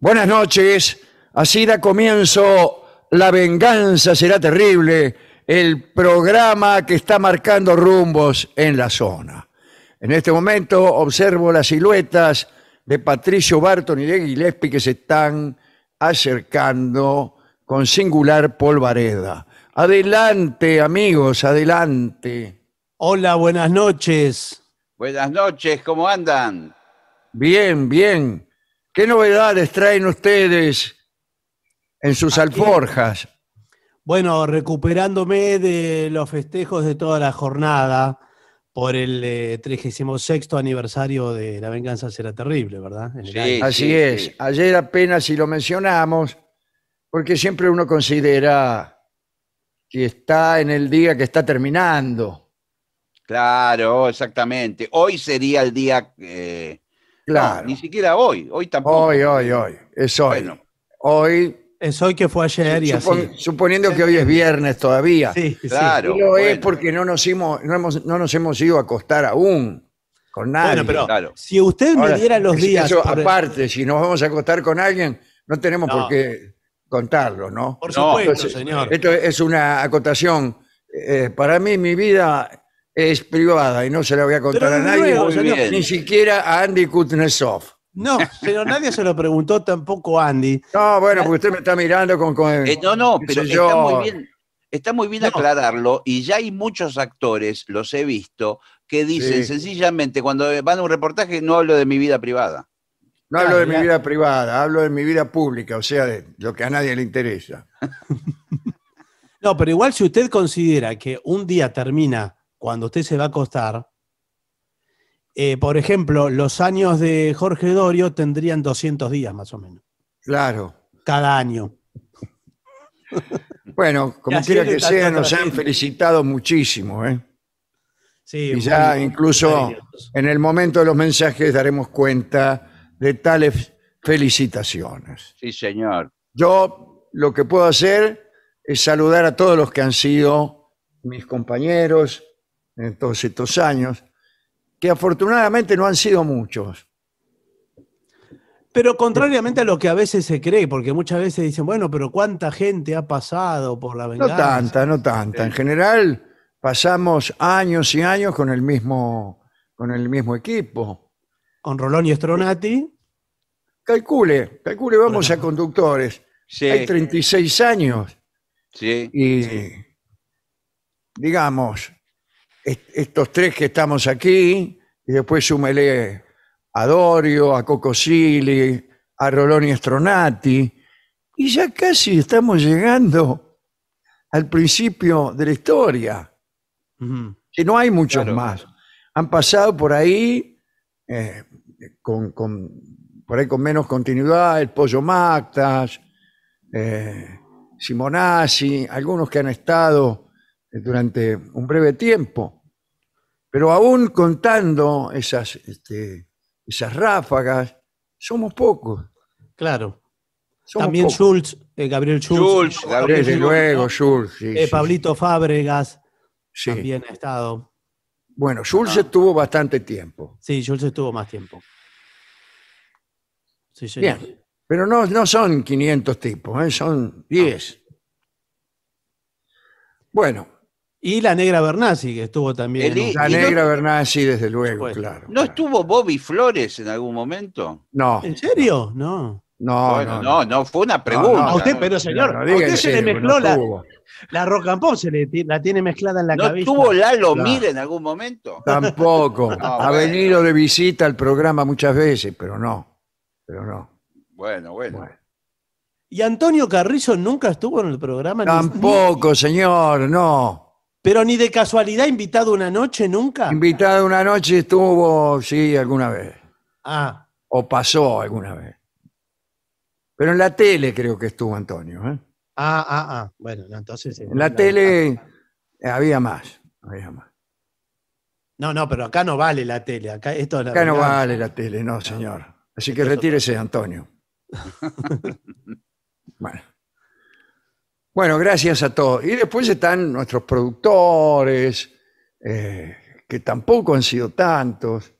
Buenas noches. Así da comienzo La venganza será terrible, el programa que está marcando rumbos en la zona. En este momento observo las siluetas de Patricio Barton y de Gillespie que se están acercando con singular polvareda. Adelante, amigos, adelante. Hola, buenas noches. Buenas noches, ¿cómo andan? Bien, bien. ¿Qué novedades traen ustedes en sus alforjas? Bueno, recuperándome de los festejos de toda la jornada por el 36 eh, aniversario de La Venganza Será Terrible, ¿verdad? Así es. Ayer apenas si lo mencionamos, porque siempre uno considera que está en el día que está terminando. Claro, exactamente. Hoy sería el día eh, Claro. ni siquiera hoy, hoy tampoco. Hoy, hoy, hoy. Es hoy. Hoy. Es hoy que fue ayer y así. Suponiendo que hoy es viernes todavía. Sí, claro. Sí. es porque no nos, hemos, no, nos hemos ido a acostar aún con nadie. Bueno, pero si usted me diera los días. aparte, si nos vamos a acostar con alguien, no tenemos por qué contarlo, ¿no? Por supuesto, señor. Esto es una acotación. Eh, para mí, mi vida es privada y no se la voy a contar a nadie, ni siquiera a Andy Kutnesov. No, pero nadie se lo preguntó tampoco a Andy. No, bueno, porque usted me está mirando con... Eh, no, no, pero está muy bien, está muy bien aclararlo y ya hay muchos actores, los he visto, que dicen sencillamente, cuando van a un reportaje, no hablo de mi vida privada. No hablo de mi vida privada, hablo de mi vida pública, o sea, de lo que a nadie le interesa. no, pero igual si usted considera que un día termina cuando usted se va a acostar, eh, por ejemplo, los años de Jorge Dorio tendrían 200 días más o menos. Claro. Cada año. Bueno, como quiera que sea, nos han felicitado muchísimo. ¿eh? Sí, y ya incluso en el momento de los mensajes daremos cuenta de tales felicitaciones. Sí, señor. Yo lo que puedo hacer es saludar a todos los que han sido mis compañeros, en todos estos años, que afortunadamente no han sido muchos. Pero contrariamente a lo que a veces se cree, porque muchas veces dicen, bueno, pero ¿cuánta gente ha pasado por la venganza? No tanta, no tanta. En general pasamos años y años con el mismo, con el mismo equipo. Con Rolón y Stronati. Calcule, calcule, vamos a conductores. Hay 36 años. Sí. Y, digamos, estos tres que estamos aquí, y después súmele a Dorio, a Cocosilli, a roloni y Stronati, y ya casi estamos llegando al principio de la historia. que no hay muchos más. Han pasado por ahí, eh, con, por ahí con menos continuidad, el Pollo Mactas, eh, algunos que han estado durante un breve tiempo. Pero aún contando esas, este, esas ráfagas, somos pocos. Claro. También Schultz, eh, Gabriel Schultz. Gabriel, desde luego, Schultz. Sí, eh, Pablito Fábregas también ha estado. Bueno, Schultz ah. estuvo bastante tiempo. Sí, Schultz estuvo más tiempo. Sí, sí. pero no, no son 500 tipos, ¿eh? son 10. Ah. Bueno, y la negra Bernasi, que estuvo también. El, la negra desde luego, claro. ¿No estuvo Bobby Flores en algún momento? No. ¿En serio? No. No, no, no, fue una pregunta. usted, pero señor, a usted se le mezcló la, la rock se le, la tiene mezclada en la cabeza. ¿No estuvo Lalo Mir en algún momento? Tampoco. ha venido de visita al programa muchas veces, pero no. Pero no. bueno. bueno. ¿Y Antonio Carrizo nunca estuvo en el programa? Tampoco, señor, no. Pero ni de casualidad invitado una noche nunca. Invitado una noche estuvo, sí, alguna vez. Ah. O pasó alguna vez. Pero en la tele creo que estuvo Antonio. ¿eh? Ah, ah, ah. Bueno, entonces. En la, tele había más. No, no, pero acá no vale la tele. esto acá no vale la tele, no, señor. Así que retírese, Antonio. bueno. Bueno, gracias a todos. Y después están nuestros productores, eh, que tampoco han sido tantos.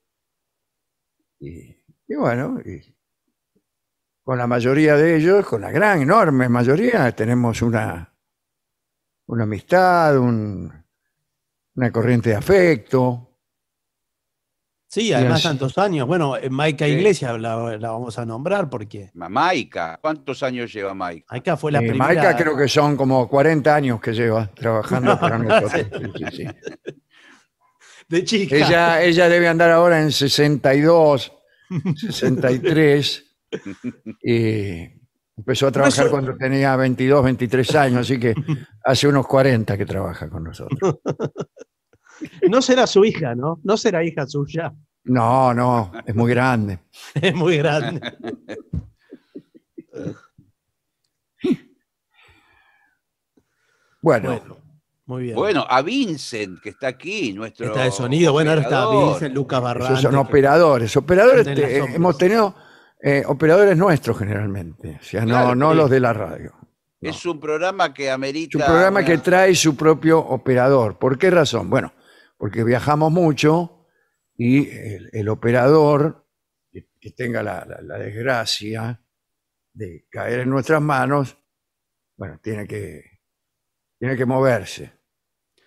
Y, bueno, con la mayoría de ellos, con la gran, enorme mayoría, tenemos una, una amistad, una corriente de afecto. Sí, además tantos años. Bueno, eh, Maica Iglesia Iglesias la, vamos a nombrar porque... Maica, ¿cuántos años lleva Maica? Maica fue la eh, primera... Maica creo que son como 40 años que lleva trabajando para nosotros. de chica. Ella, debe andar ahora en 62, 63. y empezó a trabajar cuando tenía 22, 23 años, así que hace unos 40 que trabaja con nosotros. No será su hija, ¿no? No será hija suya. No, no, es muy grande. es muy grande. bueno. Muy bien. Bueno, a Vincent, que está aquí, nuestro. Está de sonido, bueno, ahora está Vincent, Lucas Barrantes. son operadores. Operadores, hemos tenido eh, operadores nuestros generalmente, o sea, no, no los de la radio. Es un programa que amerita. Es un programa que trae su propio operador. ¿Por qué razón? Bueno, porque viajamos mucho y el, operador que, tenga la, desgracia de caer en nuestras manos, bueno, tiene que, tiene que moverse.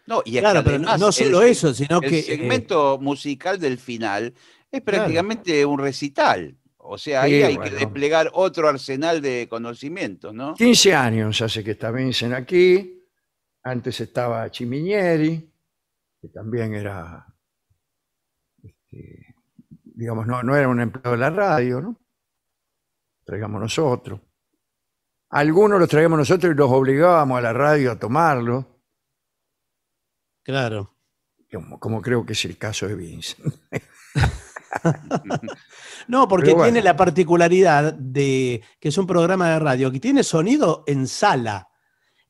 No, y claro, pero no solo eso, sino que... El eh, segmento musical del final es prácticamente un recital. O sea, ahí hay que desplegar otro arsenal de conocimientos, ¿no? 15 años hace que está Vincent aquí. Antes estaba Chiminieri que también era, este, digamos, no, era un empleado de la radio, ¿no? Traigamos nosotros. Algunos los traíamos nosotros y los obligábamos a la radio a tomarlo. Claro. Como, creo que es el caso de Vincent. no, porque tiene la particularidad de que es un programa de radio que tiene sonido en sala.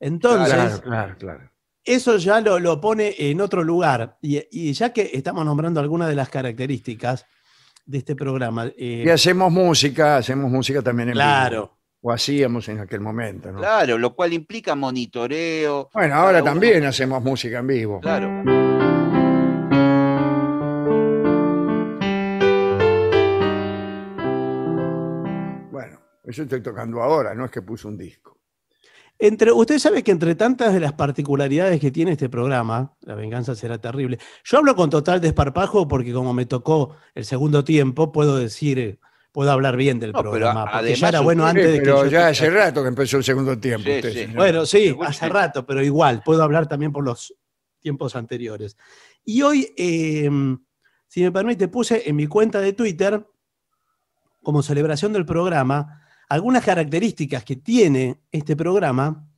Entonces, claro, claro, claro eso ya lo, pone en otro lugar. Y, ya que estamos nombrando algunas de las características de este programa. Eh, y hacemos música, hacemos música también en Claro. Vivo. O hacíamos en aquel momento, ¿no? Claro, lo cual implica monitoreo. Bueno, ahora también hacemos música en vivo. Claro. Bueno, eso estoy tocando ahora, no es que puse un disco. Entre, usted sabe que entre tantas de las particularidades que tiene este programa, La venganza será terrible, yo hablo con total desparpajo porque como me tocó el segundo tiempo, puedo decir, puedo hablar bien del programa. Pero ya bueno antes hace rato que empezó el segundo tiempo. Bueno, sí, hace rato, pero igual, puedo hablar también por los tiempos anteriores. Y hoy, em, si me permite, puse en mi cuenta de Twitter, como celebración del programa, algunas características que tiene este programa,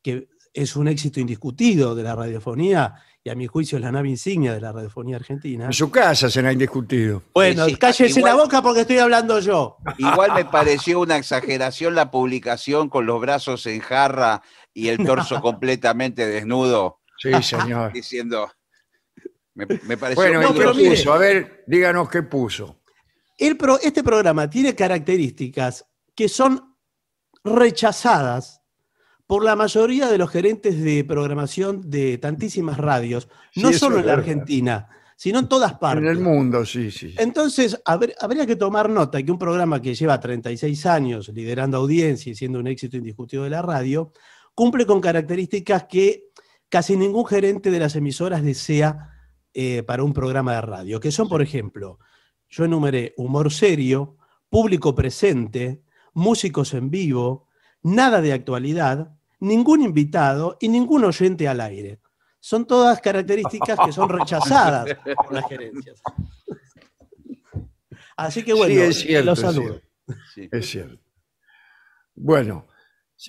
que es un éxito indiscutido de la radiofonía y a mi juicio es la nave insignia de la radiofonía argentina. En su casa será indiscutido. Bueno, cállese la boca porque estoy hablando yo. Igual me pareció una exageración la publicación con los brazos en jarra y el torso completamente desnudo. Sí, señor. Diciendo. Me, pareció bueno, pero A ver, díganos qué puso. este programa tiene características que son rechazadas por la mayoría de los gerentes de programación de tantísimas radios, no solo en la Argentina, sino en todas partes. En el mundo, sí, sí. Entonces, habría que tomar nota que un programa que lleva 36 años liderando audiencia y siendo un éxito indiscutido de la radio, cumple con características que casi ningún gerente de las emisoras desea eh, para un programa de radio, que son, por ejemplo, yo enumeré humor serio, público presente, músicos en vivo, nada de actualidad, ningún invitado y ningún oyente al aire. Son todas características que son rechazadas por las gerencias. Así que bueno, los saludo. Es cierto. Bueno,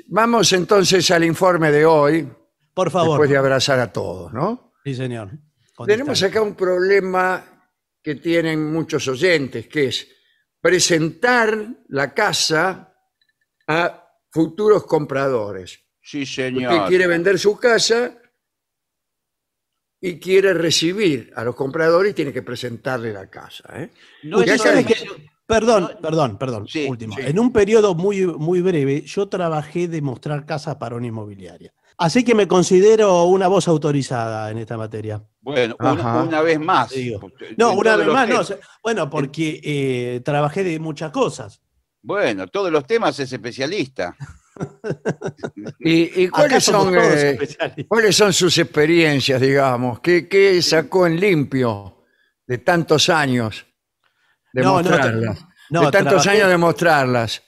vamos entonces al informe de hoy. Por favor. Después de abrazar a todos, ¿no? Sí, señor. Tenemos acá un problema que tienen muchos oyentes, que es presentar la casa a futuros compradores. Sí, señor. quiere vender su casa y quiere recibir a los compradores, tiene que presentarle la casa. ¿eh? No, perdón, perdón, perdón, último. En un periodo muy, muy breve, yo trabajé de mostrar casas para una inmobiliaria. Así que me considero una voz autorizada en esta materia. Bueno, una, vez más. No, una vez más, Bueno, porque eh, trabajé de muchas cosas. Bueno, todos los temas es especialista. ¿Y, eh, cuáles, son, sus experiencias, digamos? ¿Qué, sacó en limpio de tantos años de de tantos años de mostrarlas.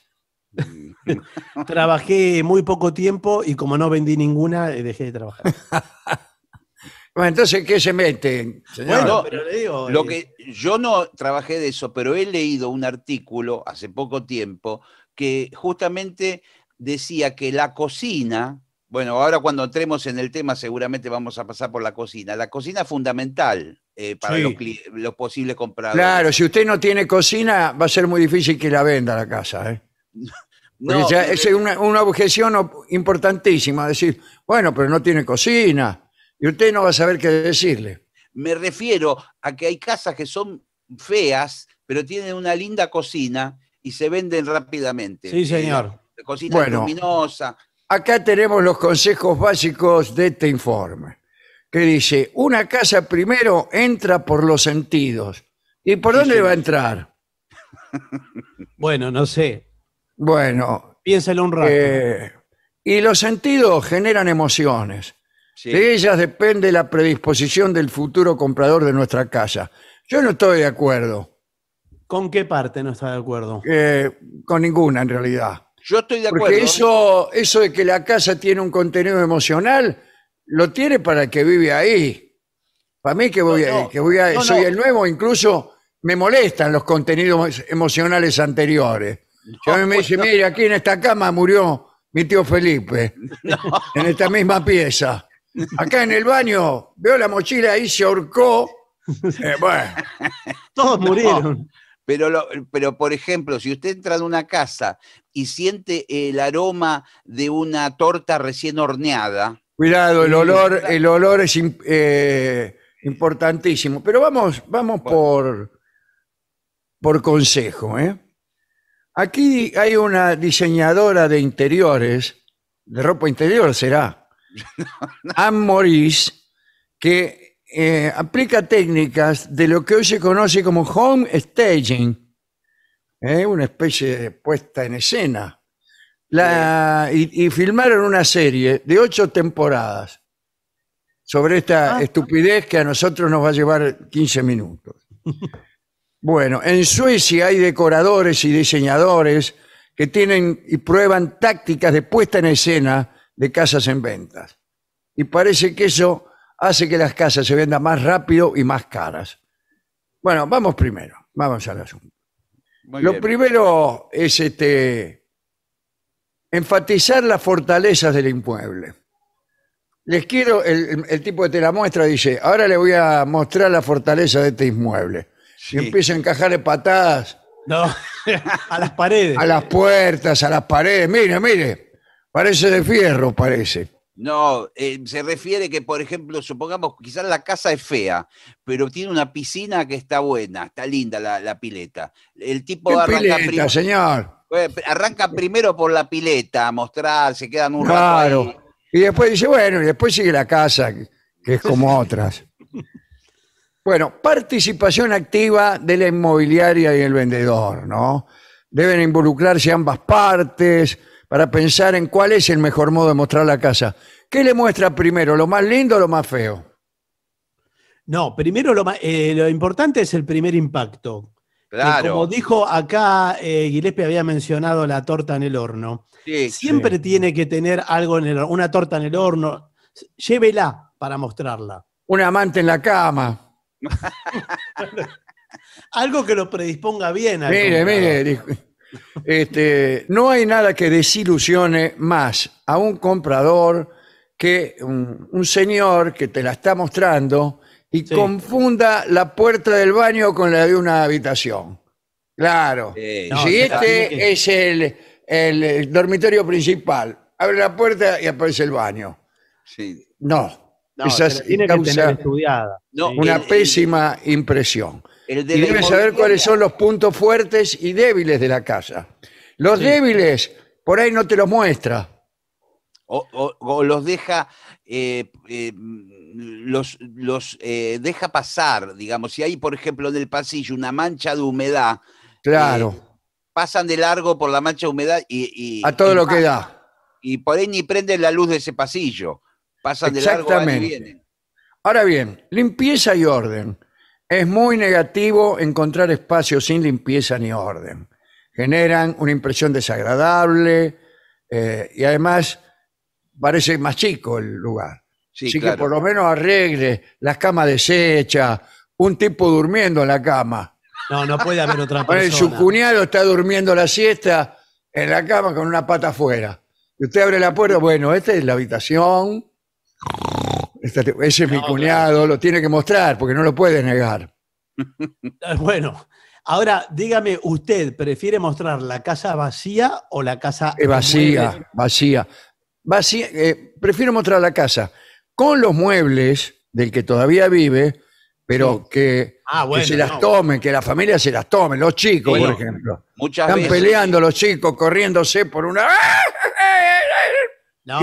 Mm. Trabajé muy poco tiempo y como no vendí ninguna, eh, dejé de trabajar. bueno, entonces, ¿qué se mete? Bueno, pero le digo, lo eh, que yo no trabajé de eso, pero he leído un artículo hace poco tiempo que justamente decía que la cocina, bueno, ahora cuando entremos en el tema seguramente vamos a pasar por la cocina. La cocina es fundamental eh, para los, los, posibles compradores. Claro, si usted no tiene cocina va a ser muy difícil que la venda la casa. ¿eh? es una, objeción importantísima, decir, bueno, pero no tiene cocina y usted no va a saber qué decirle. Me refiero a que hay casas que son feas, pero tienen una linda cocina y se venden rápidamente. Sí, señor. Eh, cocina Acá tenemos los consejos básicos de este informe, que dice, una casa primero entra por los sentidos. ¿Y por dónde va a entrar? Bueno, no sé. Bueno. Piénselo un rato. Eh, y los sentidos generan emociones. De ellas depende la predisposición del futuro comprador de nuestra casa. Yo no estoy de acuerdo, ¿Con qué parte no está de acuerdo? Eh, con ninguna en realidad. Yo estoy de acuerdo. Porque eso, eso de que la casa tiene un contenido emocional, lo tiene para el que vive ahí. Para mí que voy que voy a, soy el nuevo, incluso me molestan los contenidos emocionales anteriores. Yo me dice, mire, aquí en esta cama murió mi tío Felipe, en esta misma pieza. Acá en el baño, veo la mochila ahí, se ahorcó. Eh, bueno. Todos murieron. Pero, pero, por ejemplo, si usted entra en una casa y siente el aroma de una torta recién horneada. Cuidado, el olor, el olor es eh, importantísimo. Pero vamos, vamos por, por consejo, ¿eh? Aquí hay una diseñadora de interiores, de ropa interior será, Anne Maurice, que eh, aplica técnicas de lo que hoy se conoce como home staging, eh, una especie de puesta en escena. y, y, filmaron una serie de ocho temporadas sobre esta ah, estupidez que a nosotros nos va a llevar 15 minutos. Bueno, en Suecia hay decoradores y diseñadores que tienen y prueban tácticas de puesta en escena de casas en ventas. Y parece que eso hace que las casas se vendan más rápido y más caras. Bueno, vamos primero, vamos al asunto. Lo primero es este enfatizar las fortalezas del inmueble. Les quiero, el, tipo que te la muestra dice, ahora le voy a mostrar la fortaleza de este inmueble si empieza a encajarle patadas. No, a las paredes. A las puertas, a las paredes. Mire, mire, parece de fierro, parece. No, eh, se refiere que, por ejemplo, supongamos, quizás la casa es fea, pero tiene una piscina que está buena, está linda la, pileta. El tipo ¿Qué arranca pileta, señor? Eh, arranca primero por la pileta a mostrar, se quedan un claro. rato Y después dice, bueno, y después sigue la casa, que es como otras. Bueno, participación activa de la inmobiliaria y el vendedor, ¿no? Deben involucrarse ambas partes para pensar en cuál es el mejor modo de mostrar la casa. ¿Qué le muestra primero, lo más lindo o lo más feo? No, primero lo, eh, importante es el primer impacto. Claro. Como dijo acá, eh, había mencionado la torta en el horno. Siempre tiene que tener algo en el una torta en el horno. Llévela para mostrarla. Un amante en la cama. Algo que lo predisponga bien. mire, mire, este, no hay nada que desilusione más a un comprador que un, señor que te la está mostrando y confunda la puerta del baño con la de una habitación. Claro. si este es el, el dormitorio principal, abre la puerta y aparece el baño. Sí. No tiene estudiada. una pésima impresión. debe saber cuáles son los puntos fuertes y débiles de la casa. Los débiles, por ahí no te los muestra. O, los deja, eh, eh, los, eh, deja pasar, digamos. Si hay, por ejemplo, en el pasillo una mancha de humedad. Claro. pasan de largo por la mancha de humedad y. y A todo lo que da. Y por ahí ni prenden la luz de ese pasillo. Pasa Ahora bien, limpieza y orden. Es muy negativo encontrar espacios sin limpieza ni orden. Generan una impresión desagradable eh, y además parece más chico el lugar. Sí, Así que por lo menos arregle las camas deshechas, un tipo durmiendo en la cama. No, no puede haber otra persona. su cuñado está durmiendo la siesta en la cama con una pata afuera. Y usted abre la puerta, bueno, esta es la habitación ese es mi cuñado, lo tiene que mostrar porque no lo puede negar. bueno, ahora dígame, ¿usted prefiere mostrar la casa vacía o la casa vacía, vacía? Vacía, eh, prefiero mostrar la casa con los muebles del que todavía vive, pero que, ah, se las tomen, que la familia se las tome, los chicos, por ejemplo. Están peleando los chicos, corriéndose por una... No,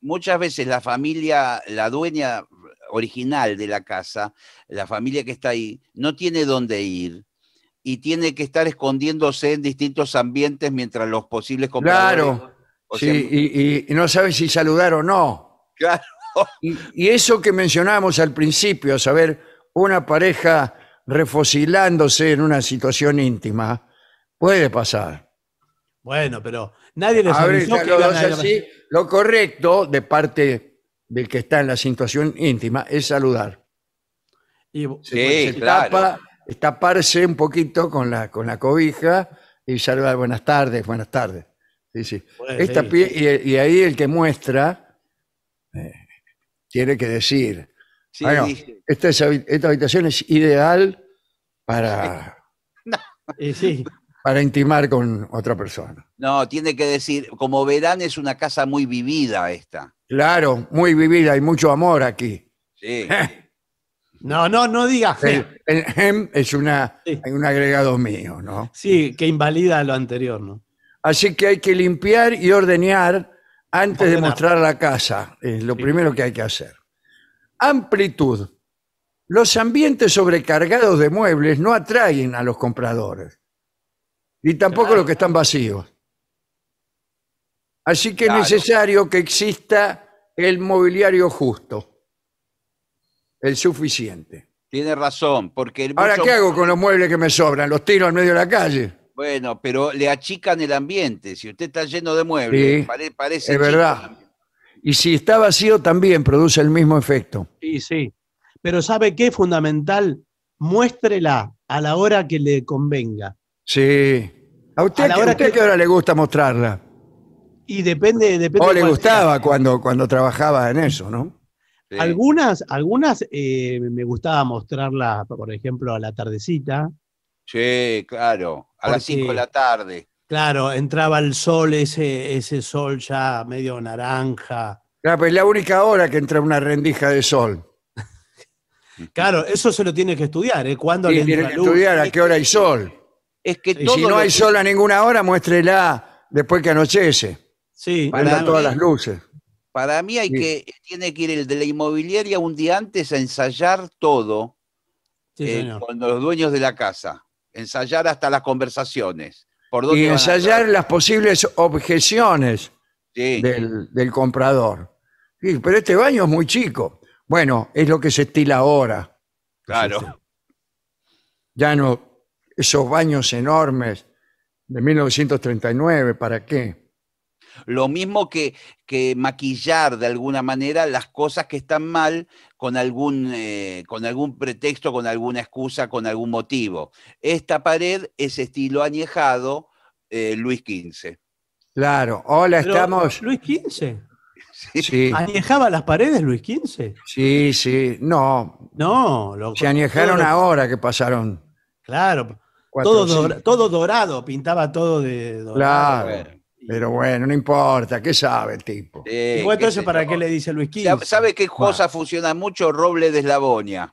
muchas veces la familia, la dueña original de la casa, la familia que está ahí, no tiene dónde ir y tiene que estar escondiéndose en distintos ambientes mientras los posibles compradores... Claro, y, no sabe si saludar o no. Y, eso que mencionábamos al principio, saber, una pareja refocilándose en una situación íntima, puede pasar. Bueno, pero nadie lo, correcto de parte del que está en la situación íntima es saludar. Y, sí, taparse un poquito con la, con la cobija y saludar buenas tardes, buenas tardes. Sí, y, ahí el que muestra eh, tiene que decir, bueno, esta, habitación es ideal para... sí, para intimar con otra persona. No, tiene que decir, como verán es una casa muy vivida esta. Claro, muy vivida, hay mucho amor aquí. Sí. Eh. no, no, no digas. que. es una, un agregado mío, ¿no? Sí, que invalida lo anterior, ¿no? Así que hay que limpiar y ordenar antes de mostrar la casa. Es lo primero que hay que hacer. Amplitud. Los ambientes sobrecargados de muebles no atraen a los compradores y tampoco los que están vacíos. Así que es necesario que exista el mobiliario justo, el suficiente. Tiene razón, porque... Ahora, ¿qué hago con los muebles que me sobran? ¿Los tiro al medio de la calle? Bueno, pero le achican el ambiente. Si usted está lleno de muebles, parece... Es verdad. Y si está vacío también produce el mismo efecto. Sí, sí. Pero ¿sabe qué? Fundamental, muéstrela a la hora que le convenga. Sí. ¿A usted, a qué hora le gusta mostrarla? Y depende... depende o le gustaba cuando, cuando trabajaba en eso, ¿no? Algunas, algunas eh, me gustaba mostrarla, por ejemplo, a la tardecita. Sí, claro, a las 5 de la tarde. Claro, entraba el sol, ese, ese sol ya medio naranja. Claro, pues es la única hora que entra una rendija de sol. claro, eso se lo tiene que estudiar, ¿eh? ¿Cuándo le entra tiene que estudiar a qué hora hay sol es que si no hay sola sol a ninguna hora, muéstrela después que anochece. Sí. Para todas las luces. Para mí hay que tiene que ir el de la inmobiliaria un día antes a ensayar todo eh, con los dueños de la casa, ensayar hasta las conversaciones. y ensayar las posibles objeciones del, del, comprador. pero este baño es muy chico. Bueno, es lo que se estila ahora. Claro. Este, ya no, esos baños enormes de 1939, ¿para qué? Lo mismo que, maquillar de alguna manera las cosas que están mal eh, con algún, pretexto, con alguna excusa, con algún motivo. Esta pared es estilo añejado eh, Luis XV. Claro, hola, estamos... Luis XV. Sí. ¿Añejaba las paredes Luis XV? Sí, sí, no. No, Se añejaron ahora que pasaron. Claro, todo, todo dorado, pintaba todo de dorado. Claro. Pero bueno, no importa, ¿qué sabe el tipo? entonces, ¿para qué le dice Luis Quinto? ¿Sabe qué cosa funciona mucho? Roble de Eslavonia.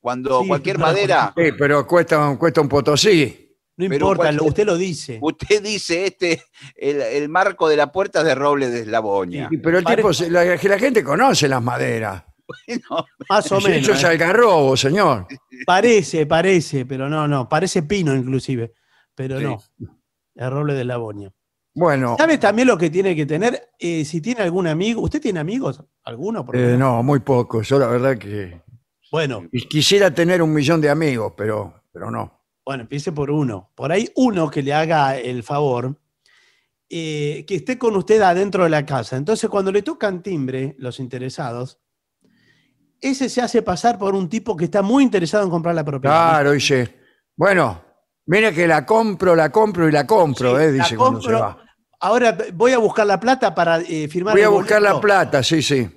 Cuando cualquier madera. Sí, pero cuesta, cuesta un potosí. No importa, usted lo dice. Usted dice este, el, marco de la puerta es de roble de Eslavonia. pero el tipo, que la gente conoce las maderas. Bueno, más o menos. Hecho ¿eh? algarrobo, señor. Parece, parece, pero no, no. Parece pino, inclusive. Pero no. El roble de boña. Bueno. ¿Sabes también lo que tiene que tener? Eh, si tiene algún amigo. ¿Usted tiene amigos? ¿Alguno? Eh, no, muy pocos. Yo la verdad que. Bueno. Quisiera tener un millón de amigos, pero, pero no. Bueno, empiece por uno. Por ahí uno que le haga el favor. que esté con usted adentro de la casa. Entonces, cuando le tocan timbre los interesados, ese se hace pasar por un tipo que está muy interesado en comprar la propiedad. Claro, dice, bueno, mire que la compro, la compro y la compro, eh, dice cuando se va. Ahora voy a buscar la plata para eh, firmar. Voy a buscar la plata, sí, sí.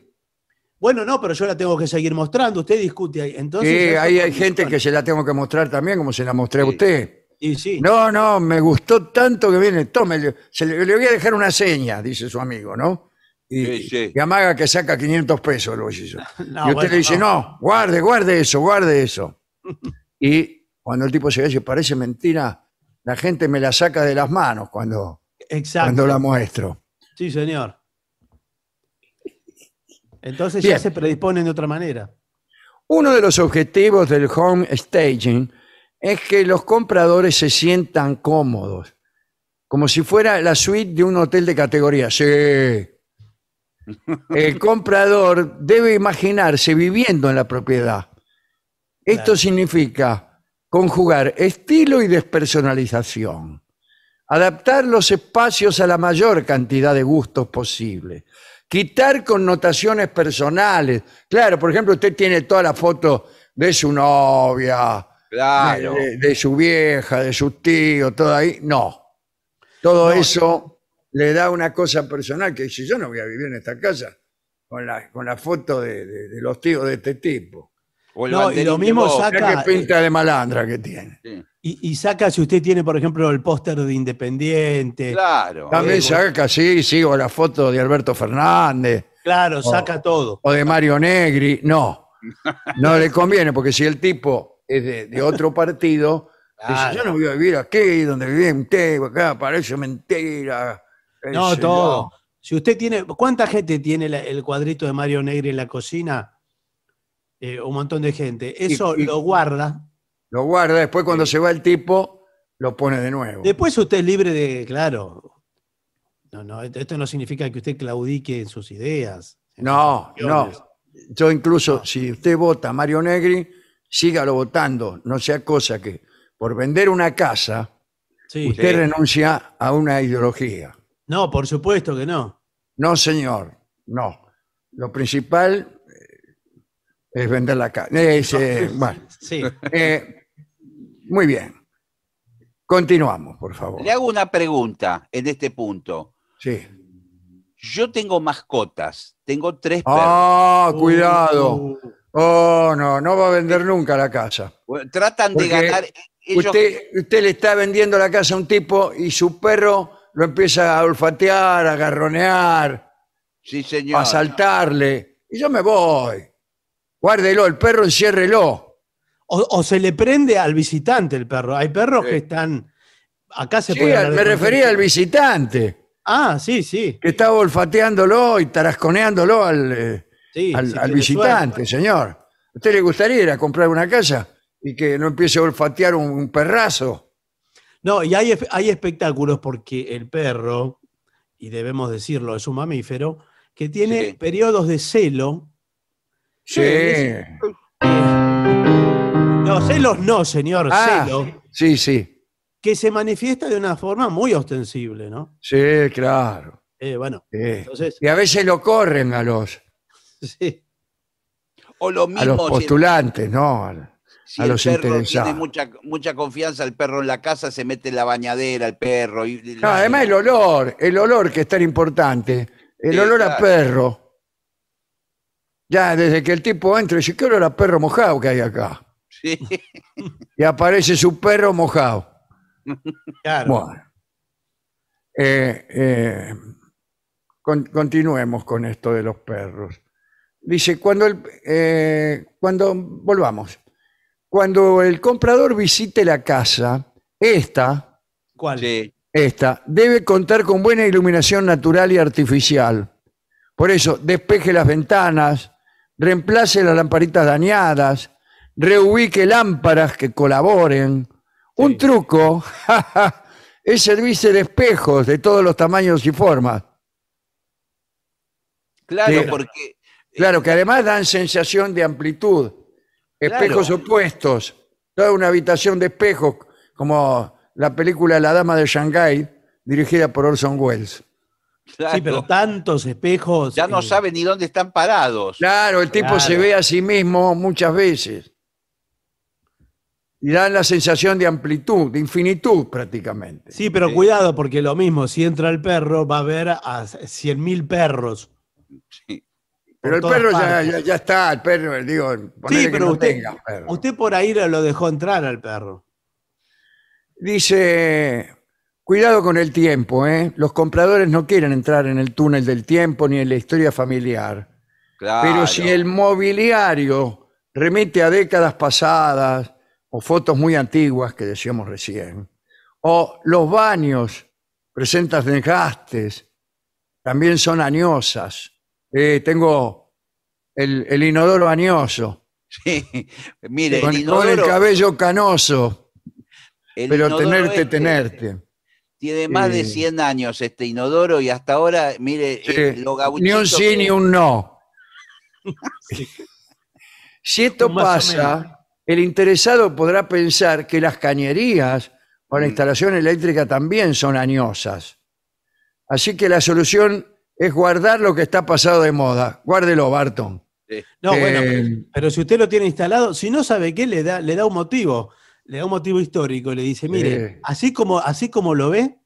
Bueno, no, pero yo la tengo que seguir mostrando. Usted discute ahí. Entonces, sí, ahí hay gente que se la tengo que mostrar también, como se la mostré a usted. Y sí. No, no, me gustó tanto que viene, tome, le, le voy a dejar una seña, dice su amigo, ¿no? Y, amaga que saca 500 pesos y usted le dice, no. guarde, guarde eso, guarde eso. y cuando el tipo se ve, parece mentira, la gente me la saca de las manos cuando, cuando la muestro. Sí, señor. Entonces ya se predisponen de otra manera. Uno de los objetivos del home staging es que los compradores se sientan cómodos, como si fuera la suite de un hotel de categoría. Sí, el comprador debe imaginarse viviendo en la propiedad. Esto significa conjugar estilo y despersonalización, adaptar los espacios a la mayor cantidad de gustos posible, quitar connotaciones personales. Claro, por ejemplo, usted tiene toda la foto de su novia, de, su vieja, de su tío, todo ahí. No, todo eso le da una cosa personal que dice, yo no voy a vivir en esta casa con la, con la foto de, los tíos de este tipo. O No, y lo mismo saca- pinta de malandra que tiene. Y, saca si usted tiene, por ejemplo, el póster de Independiente. Claro, También eh, saca, sí, sí, o la foto de Alberto Fernández Claro, saca todo. o de Mario Negri. No, no le conviene, porque si el tipo es de, otro partido, dice, yo no voy a vivir aquí, donde vivía Tego, acá, para eso me mentira. No, todo. Si usted tiene, ¿cuánta gente tiene el cuadrito de Mario Negri en la cocina? Eh, un montón de gente. Eso lo guarda. Lo guarda, después cuando se va el tipo, lo pone de nuevo. Después usted es libre de, claro. No, no, esto no significa que usted claudique en sus ideas. no, no. Yo incluso, si usted vota a Mario Negri, sígalo votando. No sea cosa que por vender una casa, usted renuncia a una ideología. No, por supuesto que no. No, señor, no. Lo principal eh, es vender la casa. Eh, sí. Eh, muy bien. Continuamos, por favor. Le hago una pregunta en este punto. Sí. Yo tengo mascotas, tengo tres perros. Ah, uh. cuidado. Oh, no, no va a vender nunca la casa. tratan de ganar. Usted, usted le está vendiendo la casa a un tipo y su perro lo empieza a olfatear, a garronear, Sí, señor. a saltarle. Y yo me voy. Guárdelo, el perro enciérrelo. O, o se le prende al visitante el perro. Hay perros que están. Acá se me refería al visitante, Ah, sí, sí. que está olfateándolo y tarasconeándolo al, eh, al, visitante, señor. ¿A usted le gustaría ir a comprar una casa y que no empiece a olfatear un perrazo? No, y hay, espectáculos porque el perro, y debemos decirlo, es un mamífero, que tiene periodos de celo. Sí. Eh, eh, no, celos no, señor, ah, celo. Sí, sí. Que se manifiesta de una forma muy ostensible, ¿no? Sí, claro. Eh, bueno, y a veces lo corren a los. Sí. O a los postulantes, ¿no? a el los perro tiene mucha, mucha confianza, el perro en la casa se mete en la bañadera, el perro. además el olor, el olor que es tan importante, el olor a perro. Ya desde que el tipo entra, dice, ¿qué olor a perro mojado que hay acá? y aparece su perro mojado. Claro. Bueno. Eh, eh, continuemos con esto de los perros. Dice, cuando, el, eh, cuando volvamos, cuando el comprador visite la casa, esta, esta, debe contar con buena iluminación natural y artificial. Por eso, despeje las ventanas, reemplace las lamparitas dañadas, reubique lámparas que colaboren. Un truco es servirse de espejos de todos los tamaños y formas. Claro, porque Claro, eh, que además dan sensación de amplitud. Espejos opuestos. Toda una habitación de espejos, como la película La Dama de Shanghái, dirigida por Orson Welles. Sí, pero tantos espejos. Ya no saben eh, sabe ni dónde están parados. Claro, el tipo se ve a sí mismo muchas veces. Y dan la sensación de amplitud, de infinitud prácticamente. Sí, pero cuidado, porque lo mismo, si entra el perro, va a ver a 100.000 perros. Sí. Pero el perro ya, está, el perro, digo, sí, pero usted, tenga perro. usted por ahí lo dejó entrar al perro. Dice, cuidado con el tiempo, ¿eh? Los compradores no quieren entrar en el túnel del tiempo ni en la historia familiar. Claro. Pero si el mobiliario remite a décadas pasadas o fotos muy antiguas que decíamos recién, o los baños presentan desgastes, también son añosas tengo el, inodoro añoso. Sí, mire, con, el, inodoro, con cabello canoso. pero tenerte, este tenerte. Tiene más de 100 años este inodoro y hasta ahora, mire, eh, lo Ni un sí ni un no. Si esto pasa, el interesado podrá pensar que las cañerías o la mm. instalación eléctrica también son añosas. Así que la solución es guardar lo que está pasado de moda. Guárdelo, Barton. No, bueno, eh, pero, si usted lo tiene instalado, si no sabe qué, le da, le da un motivo, le da un motivo histórico, le dice, mire, así, como, así como lo ve,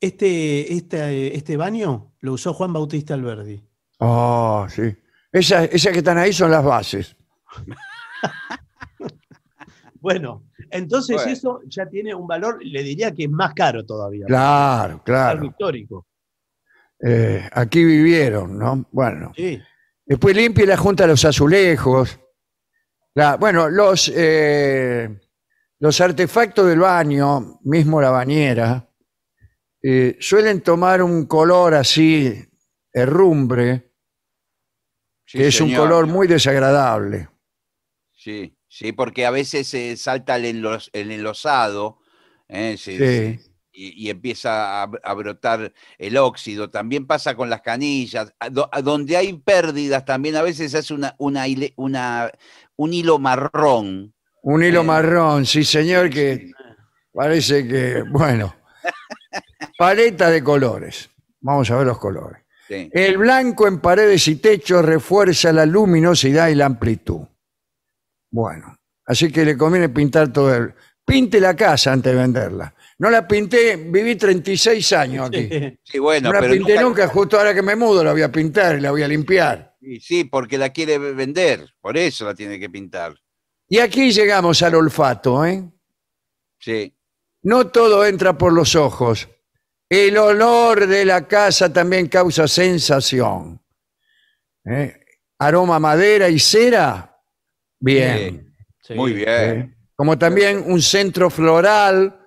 este, este, este baño lo usó Juan Bautista Alberdi. Ah, sí. Esas, que están ahí son las bases. bueno, entonces eso ya tiene un valor, le diría que es más caro todavía. Claro, claro. histórico. Eh, aquí vivieron, ¿no? Bueno. Sí. Después limpia y la junta los azulejos. bueno, los, eh, los artefactos del baño, mismo la bañera, eh, suelen tomar un color así, herrumbre, que es un color muy desagradable. Sí, sí, porque a veces se salta el, el enlosado. Eh, sí, sí y, empieza a, brotar el óxido. También pasa con las canillas. donde hay pérdidas, también a veces hace una, un hilo marrón. Un hilo eh, marrón, sí, señor, que parece que, bueno, paleta de colores. Vamos a ver los colores. El blanco en paredes y techos refuerza la luminosidad y la amplitud. Bueno, así que le conviene pintar todo el... Pinte la casa antes de venderla no la pinté, viví 36 años aquí. Sí, bueno, no la pinté nunca, justo ahora que me mudo la voy a pintar y la voy a limpiar. sí, porque la quiere vender, por eso la tiene que pintar. Y aquí llegamos al olfato, ¿eh? Sí. No todo entra por los ojos. El olor de la casa también causa sensación. ¿Eh? Aroma madera y cera. Bien. Muy bien. ¿Eh? Como también un centro floral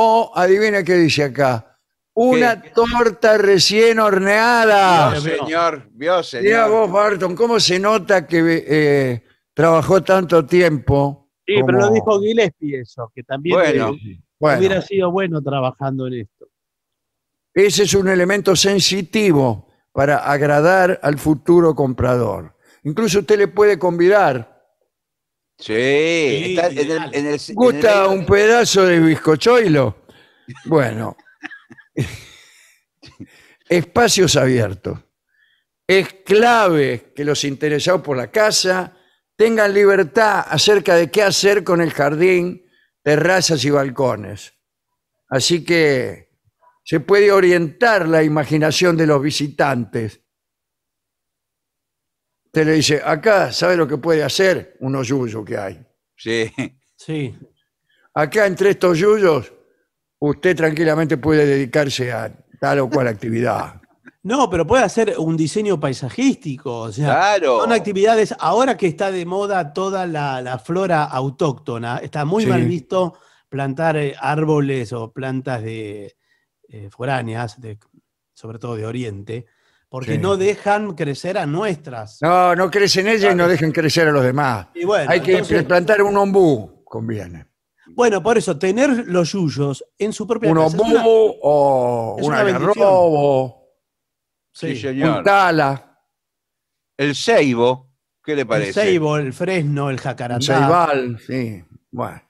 o, oh, adivina qué dice acá, una torta recién horneada. señor, vio, señor. Mira vos, Barton, ¿cómo se nota que eh, trabajó tanto tiempo? Sí, pero lo dijo Gillespie eso, que también eh, hubiera sido bueno trabajando en esto. Ese es un elemento sensitivo para agradar al futuro comprador. Incluso usted le puede convidar Sí, está en el, ¿Gusta un pedazo de bizcochoilo? Bueno. Espacios abiertos. Es clave que los interesados por la casa tengan libertad acerca de qué hacer con el jardín, terrazas y balcones. Así que se puede orientar la imaginación de los visitantes Usted le dice, acá, ¿sabe lo que puede hacer? Unos yuyos que hay. Sí. Sí. Acá entre estos yuyos, usted tranquilamente puede dedicarse a tal o cual actividad. No, pero puede hacer un diseño paisajístico. O sea, claro. Son actividades, ahora que está de moda toda la, flora autóctona, está muy mal visto plantar eh, árboles o plantas de eh, foráneas, sobre todo de Oriente, porque no dejan crecer a nuestras. No, no crecen ellas y no dejan crecer a los demás. Hay que plantar un ombú, conviene. Bueno, por eso, tener los yuyos en su propia un casa. Un ombú o un agarrobo. Sí. Un tala. El ceibo, ¿qué le parece? El ceibo, el fresno, el jacarandá. El ceibal, sí. Bueno.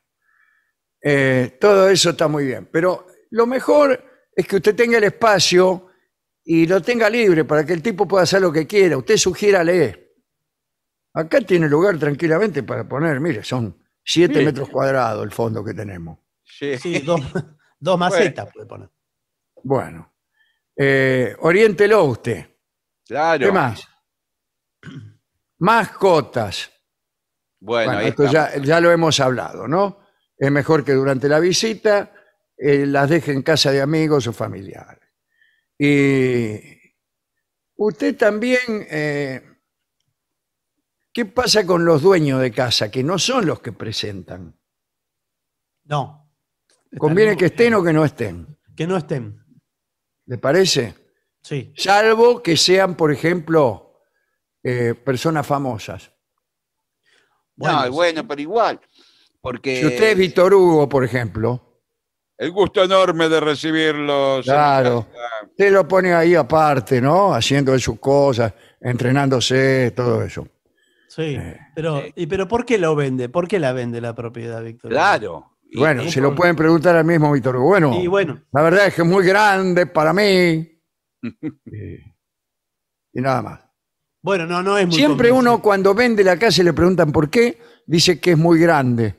Eh, todo eso está muy bien. Pero lo mejor es que usted tenga el espacio y lo tenga libre para que el tipo pueda hacer lo que quiera. Usted sugiérale. Acá tiene lugar tranquilamente para poner, mire, son siete metros cuadrados el fondo que tenemos. Sí, sí dos, macetas puede poner. Bueno, eh, oriéntelo usted. Claro. ¿Qué más? Mascotas. Bueno, esto ya, lo hemos hablado, ¿no? Es mejor que durante la visita eh, las deje en casa de amigos o familiares. Y eh, usted también, eh, ¿qué pasa con los dueños de casa, que no son los que presentan? No. ¿Conviene que estén o que no estén? Que no estén. ¿Le parece? Sí. Salvo que sean, por ejemplo, eh, personas famosas. Bueno, bueno, pero igual. Porque... Si usted es Víctor Hugo, por ejemplo, el gusto enorme de recibirlos. Claro. Te lo pone ahí aparte, ¿no? Haciendo sus cosas, entrenándose, todo eso. Sí, eh. pero, pero por qué lo vende? ¿Por qué la vende la propiedad, Víctor? Claro. bueno, se lo pueden preguntar al mismo Víctor Bueno, y bueno, la verdad es que es muy grande para mí. Eh, y nada más. Bueno, no, no es muy Siempre uno cuando vende la casa y le preguntan por qué, dice que es muy grande.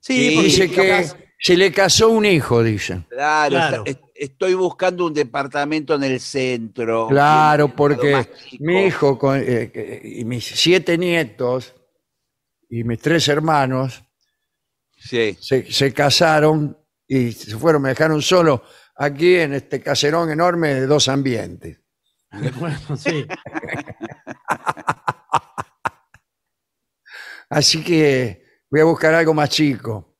Sí, porque dice que se le casó un hijo, dicen. Claro, estoy buscando un departamento en el centro. Claro, porque mi hijo eh, eh, y mis siete nietos y mis tres hermanos se, casaron y se fueron, me dejaron solo aquí en este caserón enorme de dos ambientes. Así que voy a buscar algo más chico.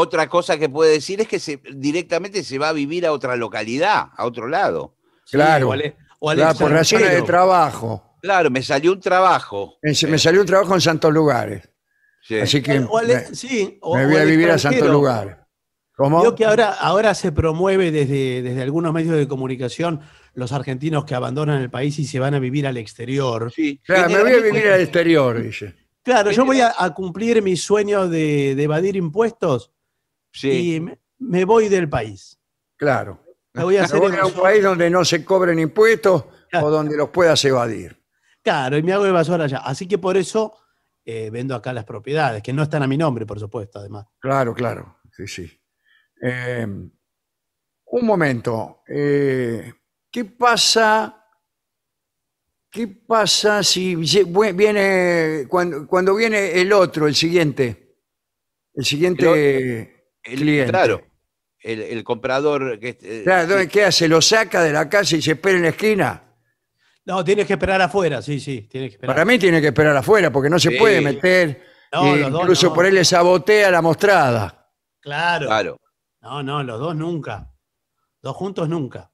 Otra cosa que puede decir es que directamente se va a vivir a otra localidad, a otro lado. Claro. o al, por razones de trabajo. Claro, me salió un trabajo. Me, salió un trabajo en santos lugares. Así que me, voy a vivir a santos lugares. ¿Cómo? Creo que ahora, ahora se promueve desde, desde algunos medios de comunicación los argentinos que abandonan el país y se van a vivir al exterior. Sí, claro, me voy a vivir al exterior, dice. Claro, yo voy a, cumplir mi sueño de, evadir impuestos y me, voy del país. Claro. Me voy a, hacer un país donde no se cobren impuestos o donde los puedas evadir. Claro, y me hago evasor allá. Así que por eso eh, vendo acá las propiedades, que no están a mi nombre, por supuesto, además. Claro, claro. Sí, sí. Em, un momento. Eh, ¿Qué pasa? ¿Qué pasa si viene cuando, viene el otro, el siguiente? El siguiente. Claro, el, comprador. Que, eh, claro, ¿qué ¿Lo saca de la casa y se espera en la esquina? No, tiene que esperar afuera, sí, sí. Para mí tiene que esperar afuera, porque no se puede meter. Eh, incluso por él le sabotea la mostrada. Claro. claro. No, no, los dos nunca. Dos juntos nunca.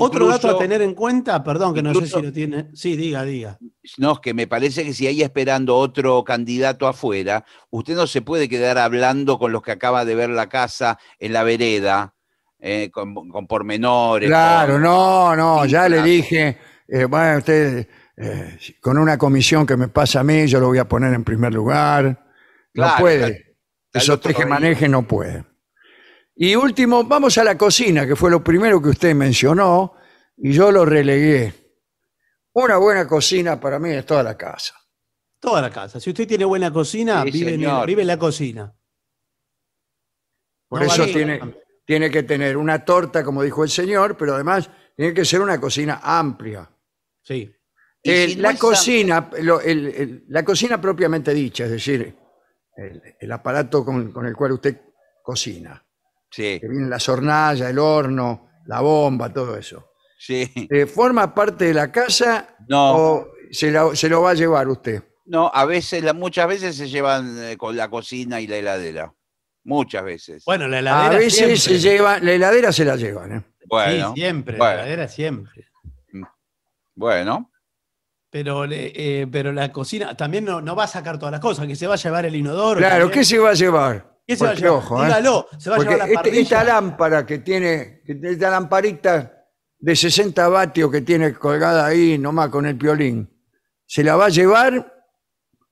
Otro dato a tener en cuenta, perdón, que no sé si lo tiene. Sí, diga, diga. No, es que me parece que si hay esperando otro candidato afuera, usted no se puede quedar hablando con los que acaba de ver la casa en la vereda, eh, con, pormenores. Claro, no, no, ya le dije, eh, bueno, usted, eh, con una comisión que me pasa a mí, yo lo voy a poner en primer lugar. no puede. Eso tres que maneje no puede. Y último, vamos a la cocina, que fue lo primero que usted mencionó y yo lo relegué. Una buena cocina para mí es toda la casa. Toda la casa. Si usted tiene buena cocina, vive, en la cocina. Por eso tiene, tiene que tener una torta, como dijo el señor, pero además tiene que ser una cocina amplia. Sí. Eh, la cocina, la cocina propiamente dicha, es decir, el, aparato con el cual usted cocina, que vienen la hornalla, el horno, la bomba, todo eso. Sí. Eh, ¿Forma parte de la casa o se, lo va a llevar usted? No, a veces, muchas veces se llevan eh, con la cocina y la heladera. Muchas veces. Bueno, la heladera. A veces se lleva, la heladera se la llevan. ¿eh? sí, siempre, la heladera siempre. Mm. Bueno. Pero, pero la cocina también no, va a sacar todas las cosas, que se va a llevar el inodoro. Claro, ¿qué se va a llevar? ¿Qué se va a llevar? ¿eh? se va a llevar la este, Esta lámpara que tiene, esta lamparita de 60 vatios que tiene colgada ahí nomás con el piolín, ¿se la va a llevar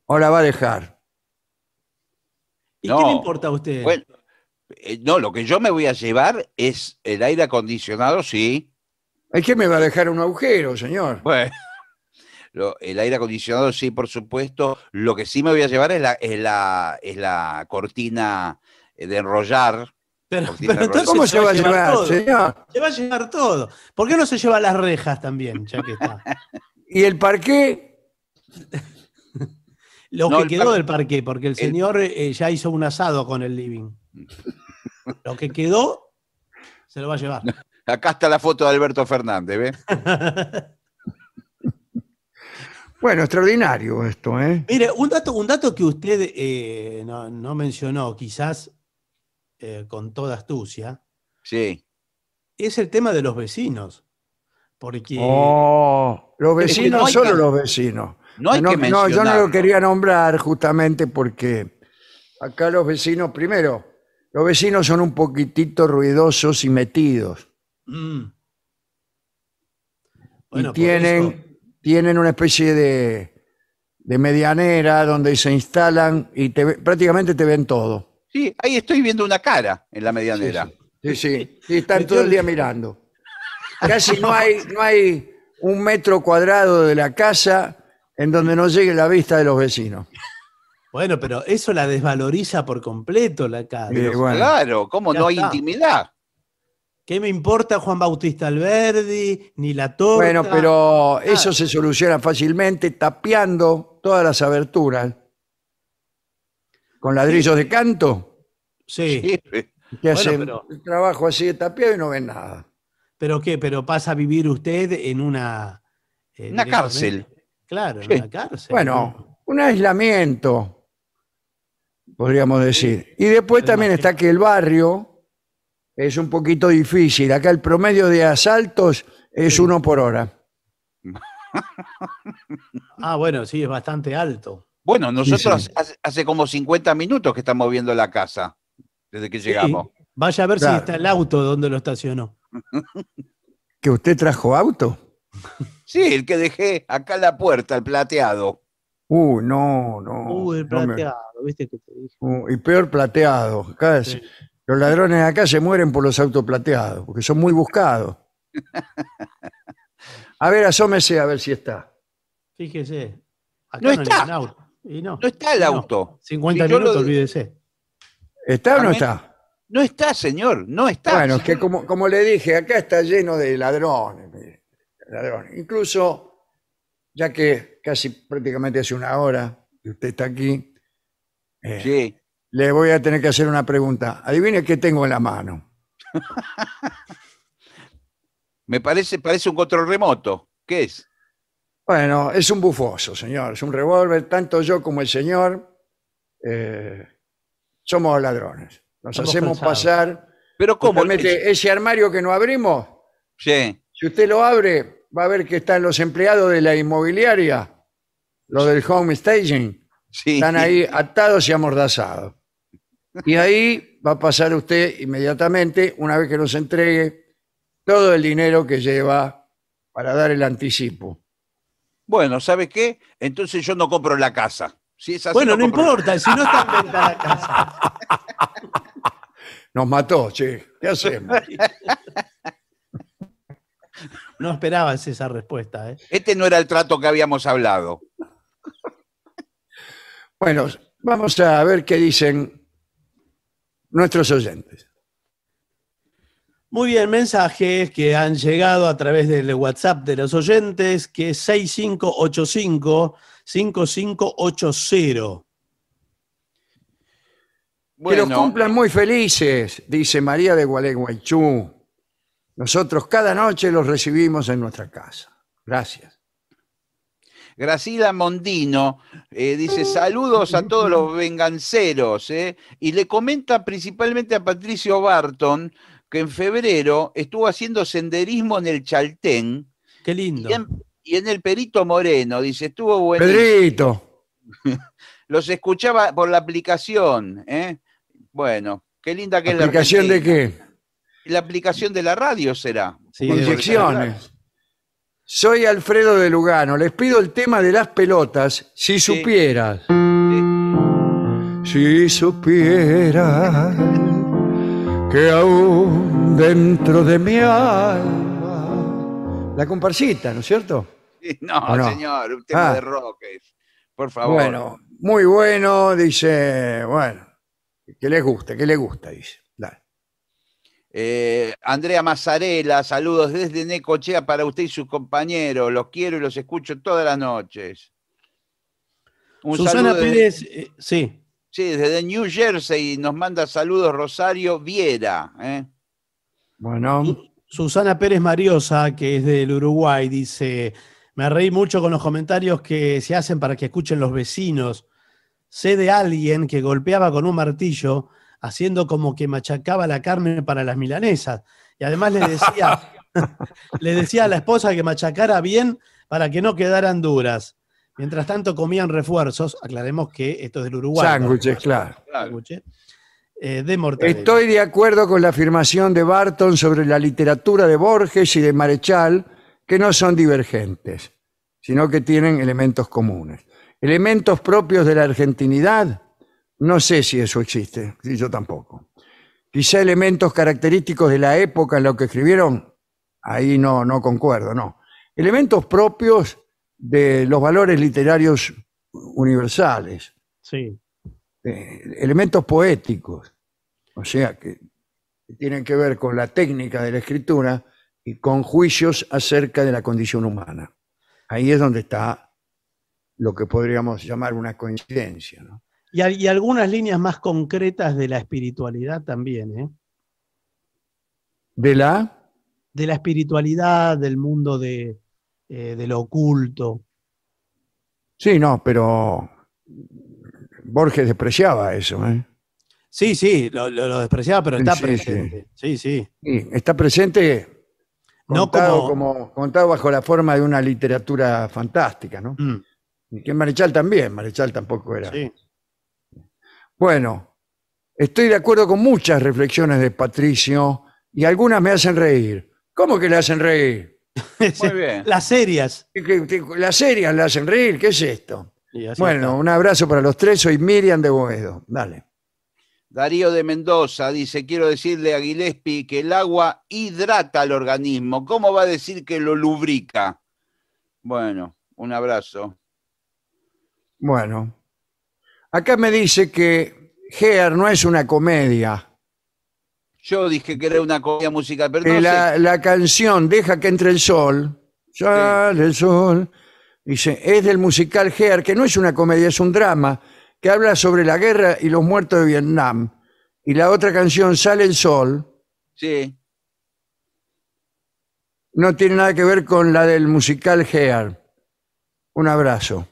o la va a dejar? ¿Y qué le importa a usted? Bueno, eh, no, lo que yo me voy a llevar es el aire acondicionado, sí. ¿Es que me va a dejar un agujero, señor? Bueno el aire acondicionado, sí, por supuesto. Lo que sí me voy a llevar es la, es la, cortina de enrollar. Pero, ¿cómo se, va a llevar, Señor? Se va a llevar todo. ¿Por qué no se lleva las rejas también, ya que está? ¿Y el parqué? Lo que quedó del parqué, porque el señor eh, ya hizo un asado con el living. Lo que quedó se lo va a llevar. Acá está la foto de Alberto Fernández, ¿ves? Bueno, extraordinario esto, ¿eh? Mire, un dato, un dato que usted eh, no, mencionó, quizás eh, con toda astucia. Sí. Es el tema de los vecinos. Porque. Oh, los vecinos, solo los vecinos. No hay que mencionar. yo no lo quería nombrar justamente porque acá los vecinos, primero, los vecinos son un poquitito ruidosos y metidos. Mm. y tienen tienen una especie de, medianera donde se instalan y te prácticamente te ven todo. Sí, ahí estoy viendo una cara en la medianera. Sí, sí, están todo el día mirando. Casi no hay, no hay un metro cuadrado de la casa en donde no llegue la vista de los vecinos. Bueno, pero eso la desvaloriza por completo la casa. Claro, ¿cómo no hay intimidad? ¿Qué me importa Juan Bautista Alberdi, ni la torta? Bueno, pero eso se soluciona fácilmente tapeando todas las aberturas con ladrillos de canto. Sí. Que hacen el trabajo así de tapiado y no ven nada. ¿Pero qué? ¿Pero pasa a vivir usted en una... una cárcel. Claro, en una cárcel. Bueno, un aislamiento, podríamos decir. Y después también está que el barrio es un poquito difícil. Acá el promedio de asaltos es uno por hora. Ah, bueno, sí, es bastante alto. Bueno, nosotros Hace, como 50 minutos que estamos viendo la casa, desde que llegamos. Vaya a ver si está el auto donde lo estacionó. ¿Que usted trajo auto? Sí, el que dejé acá en la puerta, el plateado. Uh, no, no. Uh, el plateado, viste que te uh, y peor plateado. Acá es los ladrones acá se mueren por los autos plateados, porque son muy buscados. A ver, asómese a ver si está. Fíjese. Acá no, hay está. Auto. no, está el auto. 50 minutos, olvídese. ¿Está o no está? No está, señor, no está. Bueno, es que como, le dije, acá está lleno de ladrones, Incluso, ya que casi prácticamente hace una hora que usted está aquí, eh, sí le voy a tener que hacer una pregunta. Adivine qué tengo en la mano. Me parece, parece un control remoto. ¿Qué es? Bueno, es un bufoso, señor. Es un revólver. Tanto yo como el señor eh, somos ladrones. Nos hacemos pasar. Pero ¿cómo? ese armario que no abrimos. Sí. Si usted lo abre, va a ver que están los empleados de la inmobiliaria, los del home staging. Están ahí atados y amordazados. Y ahí va a pasar usted inmediatamente, una vez que nos entregue, todo el dinero que lleva para dar el anticipo. Bueno, ¿sabe qué? Entonces yo no compro la casa. bueno, no, importa, si no está en venta la casa. Nos mató, che. ¿Qué hacemos? No esperabas esa respuesta. ¿eh? Este no era el trato que habíamos hablado. Bueno, vamos a ver qué dicen nuestros oyentes. Muy bien, mensajes que han llegado a través del WhatsApp de los oyentes, que es 6585-5580. Que los cumplan muy felices, dice María de Gualeguaychú. Nosotros cada noche los recibimos en nuestra casa. Gracias. Graciela Mondino eh, dice saludos a todos los venganceros eh, y le comenta principalmente a Patricio Barton que en febrero estuvo haciendo senderismo en el Chaltén. Qué lindo. Y en, el Perito Moreno, dice, estuvo bueno. Perito Los escuchaba por la aplicación. Eh. Bueno, qué linda que es la aplicación. de qué? La aplicación de la radio será. Sí, soy Alfredo de Lugano. Les pido el tema de las pelotas, si supieras. Si supieras que aún dentro de mi alma. La comparsita, ¿no es cierto? No, señor, un tema ah. de rock eh, Por favor. Bueno, muy bueno, dice. Bueno, que les guste, que les gusta, dice. Eh, Andrea Mazzarela, saludos desde Necochea para usted y sus compañeros. Los quiero y los escucho todas las noches. Susana Pérez, eh, sí. Sí, desde New Jersey nos manda saludos Rosario Viera. Eh. Bueno. Susana Pérez Mariosa, que es del Uruguay, dice, me reí mucho con los comentarios que se hacen para que escuchen los vecinos. Sé de alguien que golpeaba con un martillo haciendo como que machacaba la carne para las milanesas. Y además le decía, le decía a la esposa que machacara bien para que no quedaran duras. Mientras tanto comían refuerzos, aclaremos que esto es del Uruguay. Sándwiches, claro. Eh, de Estoy de acuerdo con la afirmación de Barton sobre la literatura de Borges y de Marechal, que no son divergentes, sino que tienen elementos comunes. Elementos propios de la argentinidad no sé si eso existe, yo tampoco. Quizá elementos característicos de la época en la que escribieron, ahí no, no concuerdo, no. Elementos propios de los valores literarios universales. Sí. Eh, elementos poéticos, o sea, que tienen que ver con la técnica de la escritura y con juicios acerca de la condición humana. Ahí es donde está lo que podríamos llamar una coincidencia. ¿no? Y, algunas líneas más concretas de la espiritualidad también. ¿eh? ¿De la? De la espiritualidad, del mundo de, eh, lo oculto. Sí, no, pero Borges despreciaba eso. ¿eh? Sí, sí, lo, lo, despreciaba, pero está presente. Sí. sí, está presente como... como... contado bajo la forma de una literatura fantástica, ¿no? Mm. Que Marechal también, Marechal tampoco era. Bueno, estoy de acuerdo con muchas reflexiones de Patricio y algunas me hacen reír. ¿Cómo que le hacen reír? Muy bien. Las serias. Las serias le hacen reír, ¿qué es esto? bueno, un abrazo para los tres, soy Miriam de Boedo. Dale. Darío de Mendoza dice, quiero decirle a Gillespie que el agua hidrata al organismo. ¿Cómo va a decir que lo lubrica? Bueno, un abrazo. Bueno, Acá me dice que Hear no es una comedia. Yo dije que era una comedia musical, pero la, canción Deja que entre el sol, sale el sol, dice, es del musical Hear que no es una comedia, es un drama, que habla sobre la guerra y los muertos de Vietnam. Y la otra canción, Sale el sol, Sí. no tiene nada que ver con la del musical Hear. Un abrazo.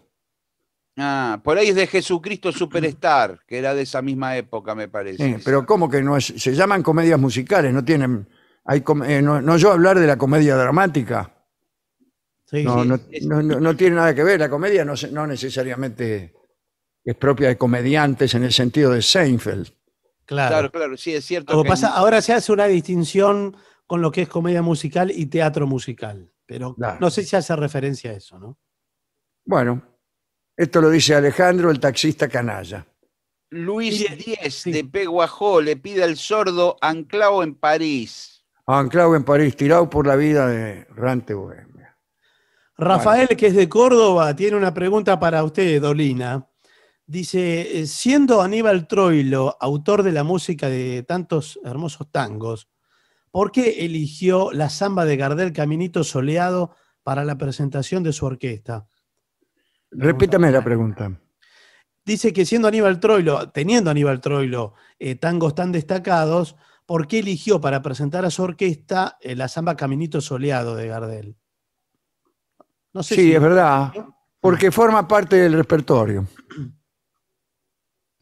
Ah, por ahí es de Jesucristo Superstar, que era de esa misma época, me parece. pero ¿cómo que no es? Se llaman comedias musicales, no tienen... Hay eh, no, yo hablar de la comedia dramática. Sí, no, no, tiene nada que ver, la comedia no, no necesariamente es propia de comediantes en el sentido de Seinfeld. Claro, claro, sí, es cierto. Ahora se hace una distinción con lo que es comedia musical y teatro musical, pero no sé si hace referencia a eso, ¿no? Bueno, esto lo dice Alejandro, el taxista canalla. Luis Díez de Peguajó le pide al sordo Anclado en París. Anclado en París, tirado por la vida de Rante Bohemia. Rafael, que es de Córdoba, tiene una pregunta para usted, Dolina. Dice, eh, siendo Aníbal Troilo autor de la música de tantos hermosos tangos, ¿por qué eligió la samba de Gardel Caminito Soleado para la presentación de su orquesta? Repítame la pregunta. Dice que siendo Aníbal Troilo, teniendo Aníbal Troilo eh, tangos tan destacados, ¿por qué eligió para presentar a su orquesta eh, la samba Caminito Soleado de Gardel? No sé sí, es verdad, porque forma parte del repertorio.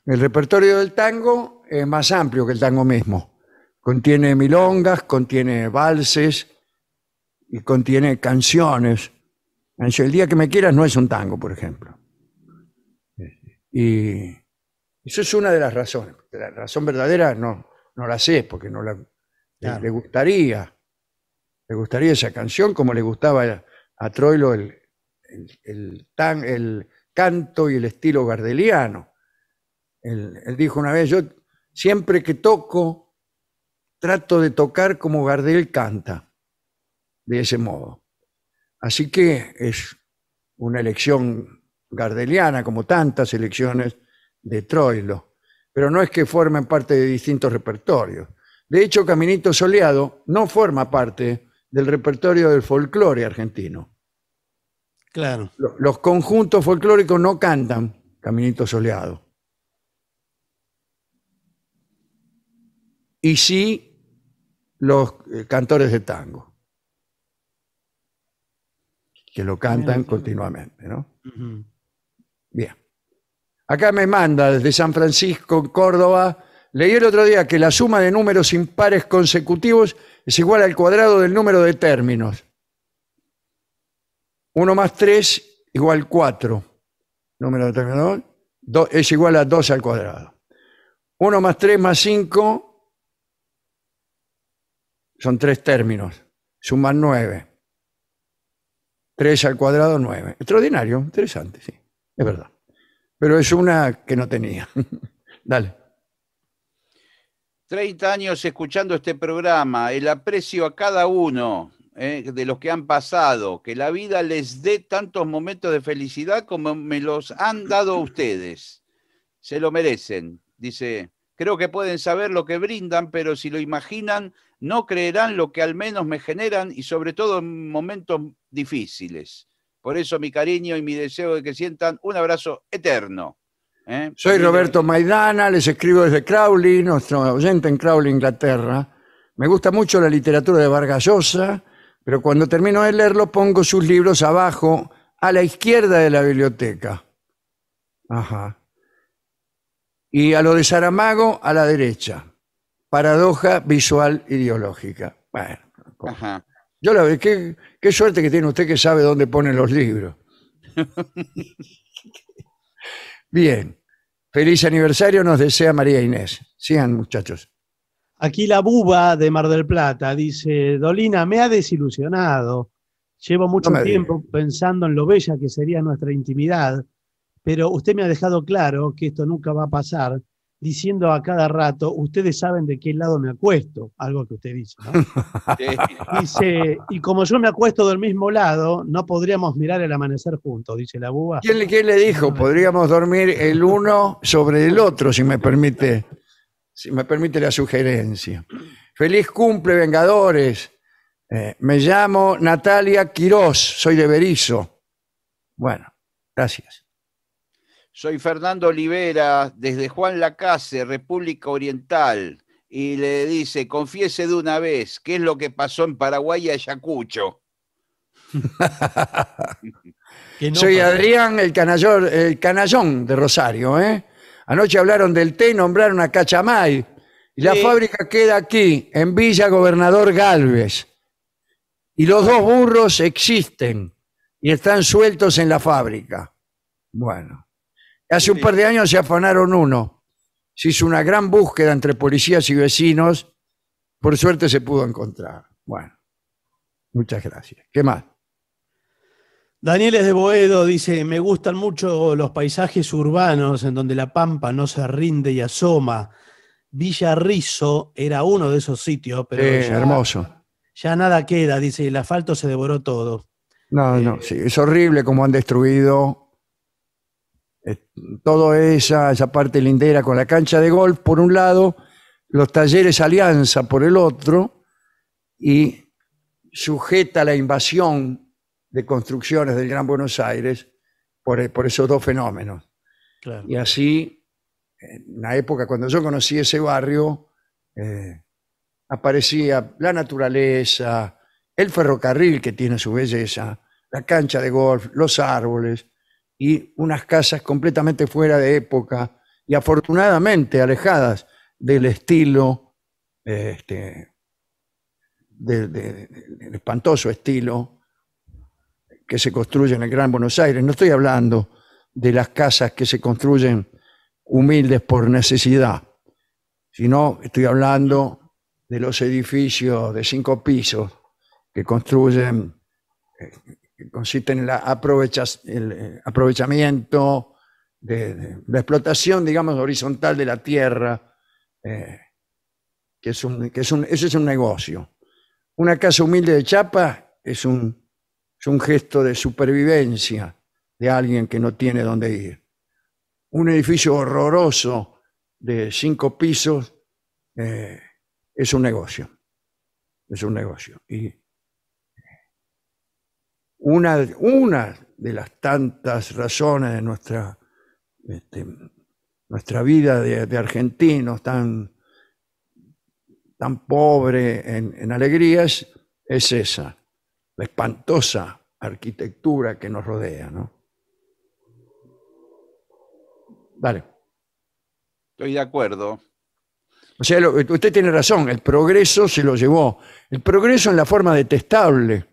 El repertorio del tango es más amplio que el tango mismo. Contiene milongas, contiene valses y contiene canciones el día que me quieras no es un tango, por ejemplo. Y eso es una de las razones. La razón verdadera no, no la sé, porque no le gustaría. Le gustaría esa canción como le gustaba a, Troilo el, el, canto y el estilo gardeliano. Él, él, dijo una vez, yo siempre que toco, trato de tocar como Gardel canta, de ese modo. Así que es una elección gardeliana, como tantas elecciones de Troilo, pero no es que formen parte de distintos repertorios. De hecho, Caminito Soleado no forma parte del repertorio del folclore argentino. Claro. Los conjuntos folclóricos no cantan Caminito Soleado. Y sí los eh, cantores de tango que lo cantan continuamente, ¿no? Bien. Acá me manda desde San Francisco, Córdoba. Leí el otro día que la suma de números impares consecutivos es igual al cuadrado del número de términos. 1 más 3 igual 4. Número de términos 2 es igual a 2 al cuadrado. 1 más 3 más 5 son 3 términos. Suman 9. 3 al cuadrado, 9. Extraordinario, interesante, sí, es verdad. Pero es una que no tenía. Dale. 30 años escuchando este programa, el aprecio a cada uno eh, de los que han pasado, que la vida les dé tantos momentos de felicidad como me los han dado ustedes. Se lo merecen, dice. Creo que pueden saber lo que brindan, pero si lo imaginan, no creerán lo que al menos me generan y sobre todo en momentos difíciles. Por eso mi cariño y mi deseo de que sientan un abrazo eterno. ¿eh? Soy Roberto Maidana, les escribo desde Crowley, nuestro oyente en Crowley, Inglaterra. Me gusta mucho la literatura de Vargas Llosa, pero cuando termino de leerlo pongo sus libros abajo, a la izquierda de la biblioteca. Ajá. Y a lo de Saramago, a la derecha paradoja visual ideológica. Bueno, yo la veo, qué, suerte que tiene usted que sabe dónde ponen los libros. Bien, feliz aniversario nos desea María Inés. Sigan muchachos. Aquí la buba de Mar del Plata dice, Dolina, me ha desilusionado. Llevo mucho tiempo pensando en lo bella que sería nuestra intimidad, pero usted me ha dejado claro que esto nunca va a pasar diciendo a cada rato, ustedes saben de qué lado me acuesto, algo que usted dice, Dice, y como yo me acuesto del mismo lado, no podríamos mirar el amanecer juntos, dice la buba ¿Quién, le, dijo? Podríamos dormir el uno sobre el otro, si me permite, si me permite la sugerencia. Feliz cumple, Vengadores. Eh, me llamo Natalia Quiroz soy de Berizo. Bueno, gracias. Soy Fernando Olivera, desde Juan Lacase, República Oriental, y le dice, confiese de una vez, ¿qué es lo que pasó en Paraguay y Ayacucho? Soy Adrián, el, canallor, el canallón de Rosario. ¿eh? Anoche hablaron del té y nombraron a Cachamay. Y la fábrica queda aquí, en Villa Gobernador Galvez. Y los dos burros existen y están sueltos en la fábrica. Bueno. Hace un par de años se afanaron uno. Se hizo una gran búsqueda entre policías y vecinos. Por suerte se pudo encontrar. Bueno, muchas gracias. ¿Qué más? Danieles de Boedo dice, me gustan mucho los paisajes urbanos en donde la pampa no se rinde y asoma. Villa era uno de esos sitios, pero... hermoso. Ya nada queda, dice, el asfalto se devoró todo. No, no, eh, sí, es horrible como han destruido eh, toda esa, parte lindera con la cancha de golf por un lado, los talleres Alianza por el otro, y sujeta la invasión de construcciones del Gran Buenos Aires por, eh, esos dos fenómenos. Y así, en la época cuando yo conocí ese barrio, eh, aparecía la naturaleza, el ferrocarril que tiene su belleza, la cancha de golf, los árboles, y unas casas completamente fuera de época y afortunadamente alejadas del estilo, este, del espantoso estilo que se construye en el Gran Buenos Aires. No estoy hablando de las casas que se construyen humildes por necesidad, sino estoy hablando de los edificios de cinco pisos que construyen eh, consiste en la el eh, aprovechamiento, de, la explotación, digamos, horizontal de la tierra, eh, que, es un, es un, eso es un negocio. Una casa humilde de chapa es un, es un gesto de supervivencia de alguien que no tiene dónde ir. Un edificio horroroso de cinco pisos eh, es un negocio. Es un negocio. Y una, una de las tantas razones de nuestra, este, nuestra vida de, argentinos tan, tan pobre en, alegrías es esa, la espantosa arquitectura que nos rodea, ¿no? Estoy de acuerdo. O sea, usted tiene razón, el progreso se lo llevó. El progreso en la forma detestable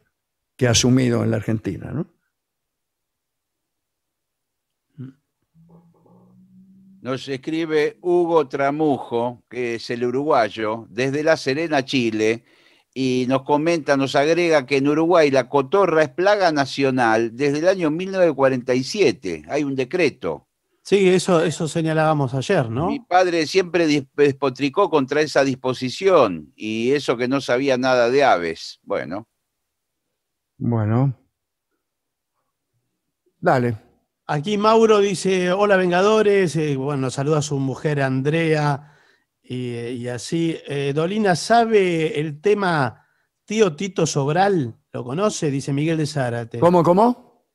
que ha asumido en la Argentina. ¿no? Nos escribe Hugo Tramujo, que es el uruguayo, desde La Serena, Chile, y nos comenta, nos agrega que en Uruguay la cotorra es plaga nacional desde el año 1947. Hay un decreto. Sí, eso, eso señalábamos ayer, ¿no? Mi padre siempre despotricó contra esa disposición y eso que no sabía nada de aves. Bueno. Bueno. Dale. Aquí Mauro dice, hola Vengadores, eh, bueno, saluda a su mujer Andrea y, eh, así. Eh, Dolina, ¿sabe el tema tío Tito Sobral? ¿Lo conoce? Dice Miguel de Zárate. ¿Cómo, cómo?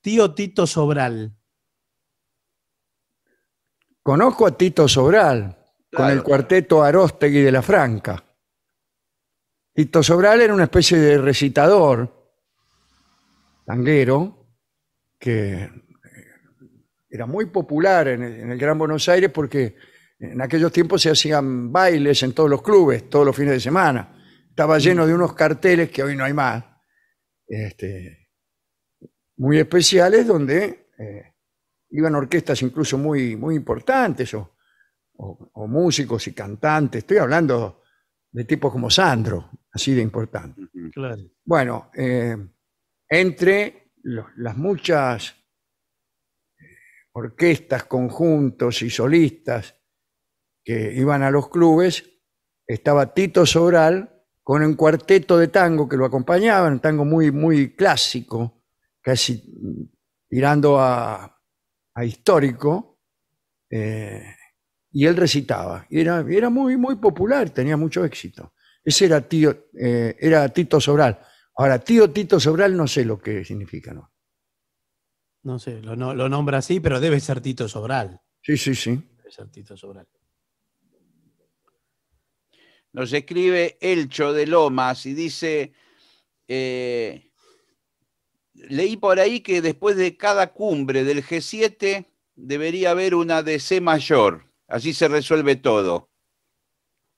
Tío Tito Sobral. Conozco a Tito Sobral, con el cuarteto Aróstegui de la Franca. Tito Sobral era una especie de recitador tanguero que eh, era muy popular en el, Gran Buenos Aires porque en aquellos tiempos se hacían bailes en todos los clubes, todos los fines de semana. Estaba mm. lleno de unos carteles que hoy no hay más, este, muy especiales donde eh, iban orquestas incluso muy, muy importantes o, músicos y cantantes. Estoy hablando de tipos como Sandro, así de importante. Claro. Bueno, eh, entre las muchas eh, orquestas, conjuntos y solistas que iban a los clubes, estaba Tito Sobral con un cuarteto de tango que lo acompañaba un tango muy, muy clásico, casi mm, tirando a, histórico, eh, y él recitaba. Y era, muy, muy popular, tenía mucho éxito. Ese era, eh, era Tito Sobral. Ahora, tío Tito Sobral no sé lo que significa, ¿no? No sé, lo, lo nombra así, pero debe ser Tito Sobral. Sí, sí, sí. Debe ser Tito Sobral. Nos escribe Elcho de Lomas y dice, eh, leí por ahí que después de cada cumbre del G7 debería haber una de C mayor. Así se resuelve todo.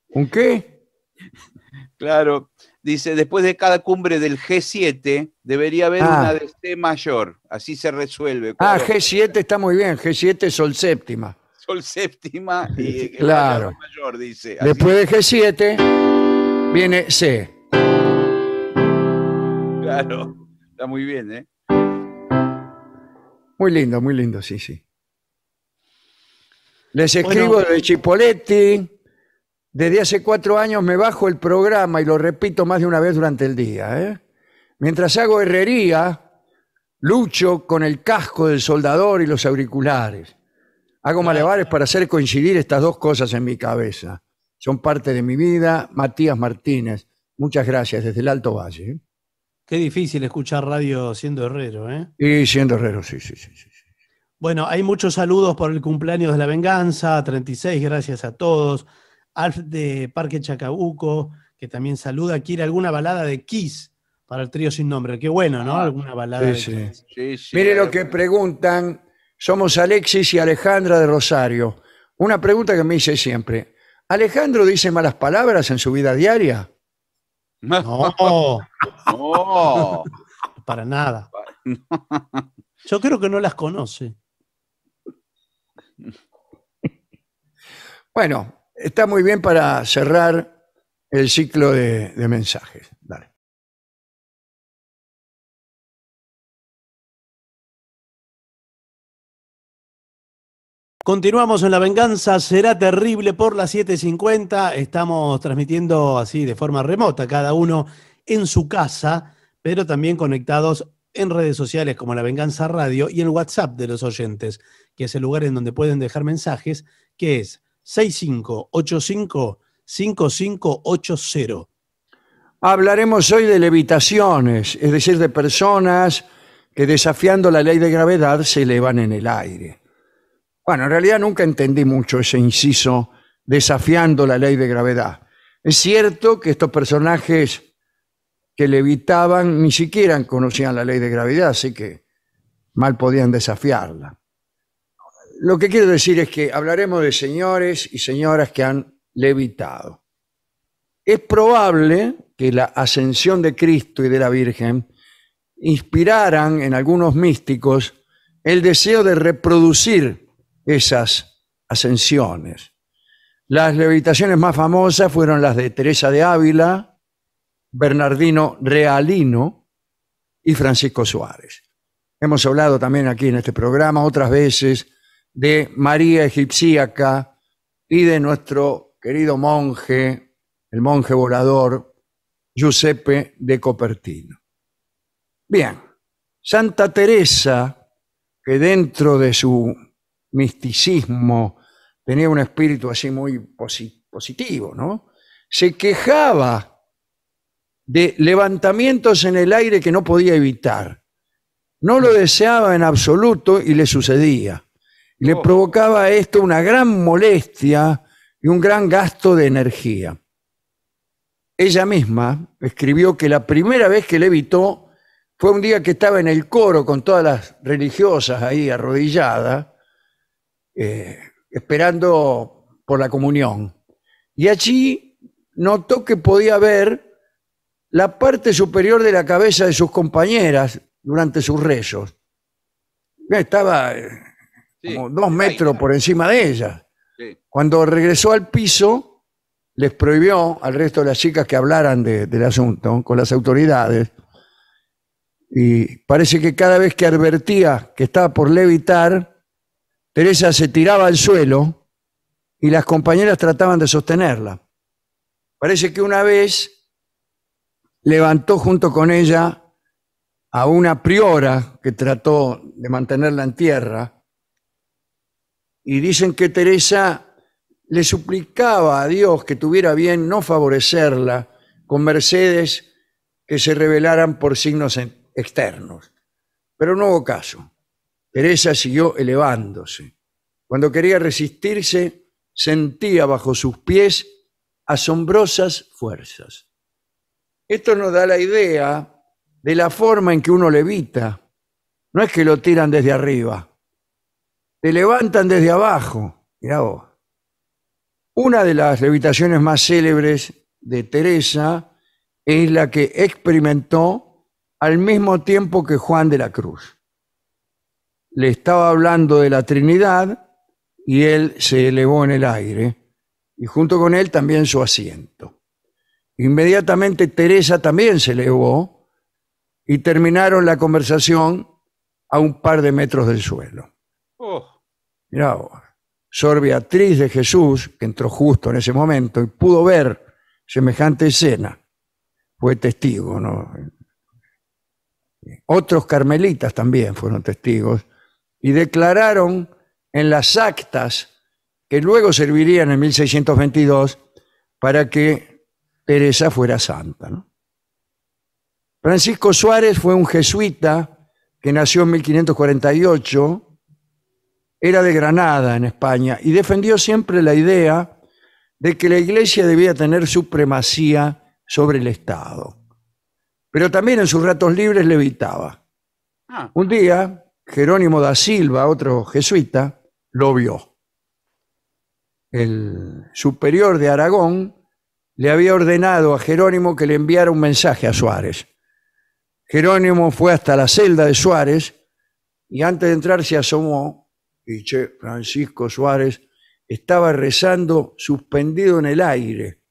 ¿Un qué? claro. Dice, después de cada cumbre del G7 debería haber ah. una de C mayor, así se resuelve. Ah, G7 está muy bien, G7 Sol séptima. Sol séptima y claro. mayor, dice. Después de G7 viene C. Claro, está muy bien, ¿eh? Muy lindo, muy lindo, sí, sí. Les escribo de Chipoletti desde hace cuatro años me bajo el programa y lo repito más de una vez durante el día. ¿eh? Mientras hago herrería, lucho con el casco del soldador y los auriculares. Hago malebares para hacer coincidir estas dos cosas en mi cabeza. Son parte de mi vida. Matías Martínez, muchas gracias desde el Alto Valle. ¿eh? Qué difícil escuchar radio siendo herrero, ¿eh? Y siendo herrero, sí, sí, sí. sí. Bueno, hay muchos saludos por el cumpleaños de la venganza, 36, gracias a todos. Alf de Parque Chacabuco, que también saluda, quiere alguna balada de Kiss para el trío sin nombre. Qué bueno, ¿no? Ah, alguna balada. de Kiss. Sí. Sí, Mire lo eh, que preguntan. Somos Alexis y Alejandra de Rosario. Una pregunta que me hice siempre. ¿Alejandro dice malas palabras en su vida diaria? No. no. Para nada. Yo creo que no las conoce. Bueno, está muy bien para cerrar el ciclo de, mensajes. Dale. Continuamos en La Venganza, será terrible por las 7.50. Estamos transmitiendo así de forma remota, cada uno en su casa, pero también conectados en redes sociales como La Venganza Radio y el WhatsApp de los oyentes, que es el lugar en donde pueden dejar mensajes, que es 6585 5580. Hablaremos hoy de levitaciones, es decir, de personas que desafiando la ley de gravedad se elevan en el aire. Bueno, en realidad nunca entendí mucho ese inciso desafiando la ley de gravedad. Es cierto que estos personajes que levitaban ni siquiera conocían la ley de gravedad, así que mal podían desafiarla. Lo que quiero decir es que hablaremos de señores y señoras que han levitado. Es probable que la ascensión de Cristo y de la Virgen inspiraran en algunos místicos el deseo de reproducir esas ascensiones. Las levitaciones más famosas fueron las de Teresa de Ávila, Bernardino Realino y Francisco Suárez. Hemos hablado también aquí en este programa otras veces de María Egipciaca y de nuestro querido monje, el monje volador, Giuseppe de Copertino. Bien, Santa Teresa, que dentro de su misticismo tenía un espíritu así muy positivo, ¿no? Se quejaba de levantamientos en el aire que no podía evitar. No lo deseaba en absoluto y le sucedía le oh. provocaba esto una gran molestia y un gran gasto de energía. Ella misma escribió que la primera vez que le evitó fue un día que estaba en el coro con todas las religiosas ahí arrodilladas, eh, esperando por la comunión. Y allí notó que podía ver la parte superior de la cabeza de sus compañeras durante sus rezos. Estaba eh, como dos metros por encima de ella. Cuando regresó al piso, les prohibió al resto de las chicas que hablaran del asunto con las autoridades. Y parece que cada vez que advertía que estaba por levitar, Teresa se tiraba al suelo y las compañeras trataban de sostenerla. Parece que una vez levantó junto con ella a una priora que trató de mantenerla en tierra y dicen que Teresa le suplicaba a Dios que tuviera bien no favorecerla con mercedes que se revelaran por signos externos. Pero no hubo caso. Teresa siguió elevándose. Cuando quería resistirse, sentía bajo sus pies asombrosas fuerzas. Esto nos da la idea de la forma en que uno levita. No es que lo tiran desde arriba, te levantan desde abajo. Mirá vos. Una de las levitaciones más célebres de Teresa es la que experimentó al mismo tiempo que Juan de la Cruz. Le estaba hablando de la Trinidad y él se elevó en el aire y junto con él también su asiento. Inmediatamente Teresa también se elevó y terminaron la conversación a un par de metros del suelo. Oh. Mirá Sor Beatriz de Jesús, que entró justo en ese momento y pudo ver semejante escena, fue testigo. ¿no? Otros carmelitas también fueron testigos y declararon en las actas que luego servirían en 1622 para que Teresa fuera santa. Francisco Suárez fue un jesuita que nació en 1548 era de Granada, en España, y defendió siempre la idea de que la Iglesia debía tener supremacía sobre el Estado. Pero también en sus ratos libres le evitaba. Ah. Un día, Jerónimo da Silva, otro jesuita, lo vio. El superior de Aragón le había ordenado a Jerónimo que le enviara un mensaje a Suárez. Jerónimo fue hasta la celda de Suárez y antes de entrar se asomó dice Francisco Suárez estaba rezando suspendido en el aire,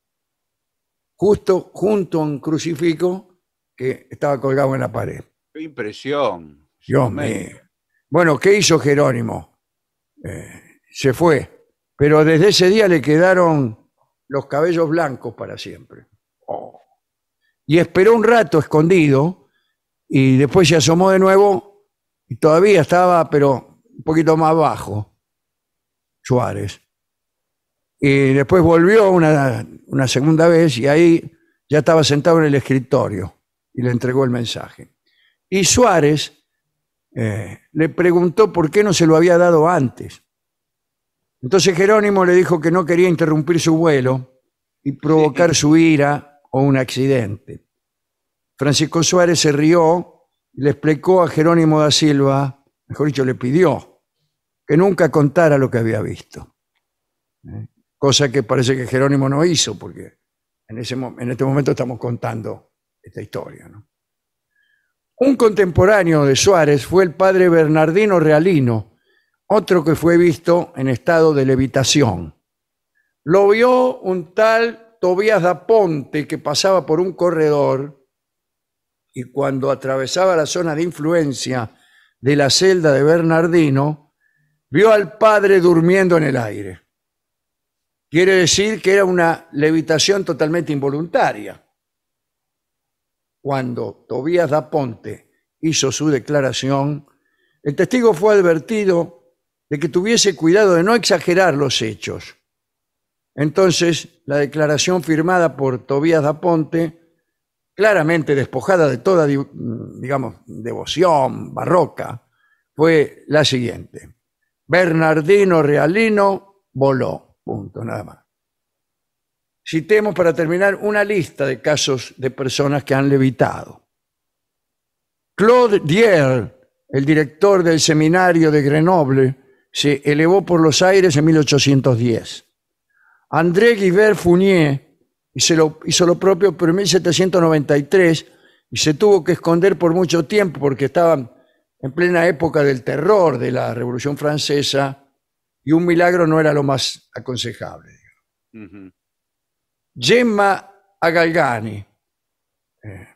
justo junto a un crucifijo que estaba colgado en la pared. Qué impresión. Dios mío. Bueno, ¿qué hizo Jerónimo? Eh, se fue, pero desde ese día le quedaron los cabellos blancos para siempre. Y esperó un rato escondido y después se asomó de nuevo y todavía estaba, pero un poquito más bajo, Suárez. Y después volvió una, segunda vez y ahí ya estaba sentado en el escritorio y le entregó el mensaje. Y Suárez eh, le preguntó por qué no se lo había dado antes. Entonces Jerónimo le dijo que no quería interrumpir su vuelo y provocar su ira o un accidente. Francisco Suárez se rió y le explicó a Jerónimo da Silva mejor dicho, le pidió que nunca contara lo que había visto. ¿Eh? Cosa que parece que Jerónimo no hizo, porque en, ese, este momento estamos contando esta historia. Un contemporáneo de Suárez fue el padre Bernardino Realino, otro que fue visto en estado de levitación. Lo vio un tal Tobías da Ponte que pasaba por un corredor y cuando atravesaba la zona de influencia de la celda de Bernardino, vio al padre durmiendo en el aire. Quiere decir que era una levitación totalmente involuntaria. Cuando Tobías da Ponte hizo su declaración, el testigo fue advertido de que tuviese cuidado de no exagerar los hechos. Entonces, la declaración firmada por Tobías da Ponte claramente despojada de toda, digamos, devoción barroca, fue la siguiente. Bernardino Realino voló, punto, nada más. Citemos para terminar una lista de casos de personas que han levitado. Claude Dier, el director del seminario de Grenoble, se elevó por los aires en 1810. André Guibert Funier y se lo, hizo lo propio, pero en 1793 y se tuvo que esconder por mucho tiempo porque estaban en plena época del terror de la Revolución Francesa y un milagro no era lo más aconsejable. Gemma Agalgani. Eh,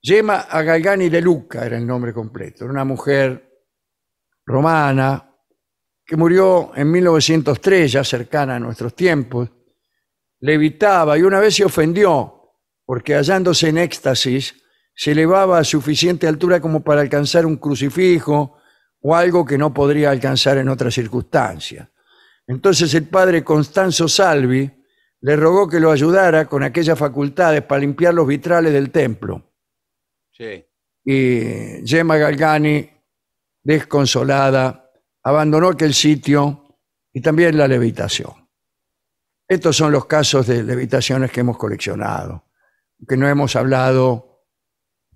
Gemma Agalgani de Luca era el nombre completo. Era una mujer romana que murió en 1903, ya cercana a nuestros tiempos, levitaba y una vez se ofendió porque hallándose en éxtasis se elevaba a suficiente altura como para alcanzar un crucifijo o algo que no podría alcanzar en otras circunstancias. Entonces el padre Constanzo Salvi le rogó que lo ayudara con aquellas facultades para limpiar los vitrales del templo. Sí. Y Gemma Galgani, desconsolada, abandonó aquel sitio y también la levitación. Estos son los casos de levitaciones que hemos coleccionado, que no hemos hablado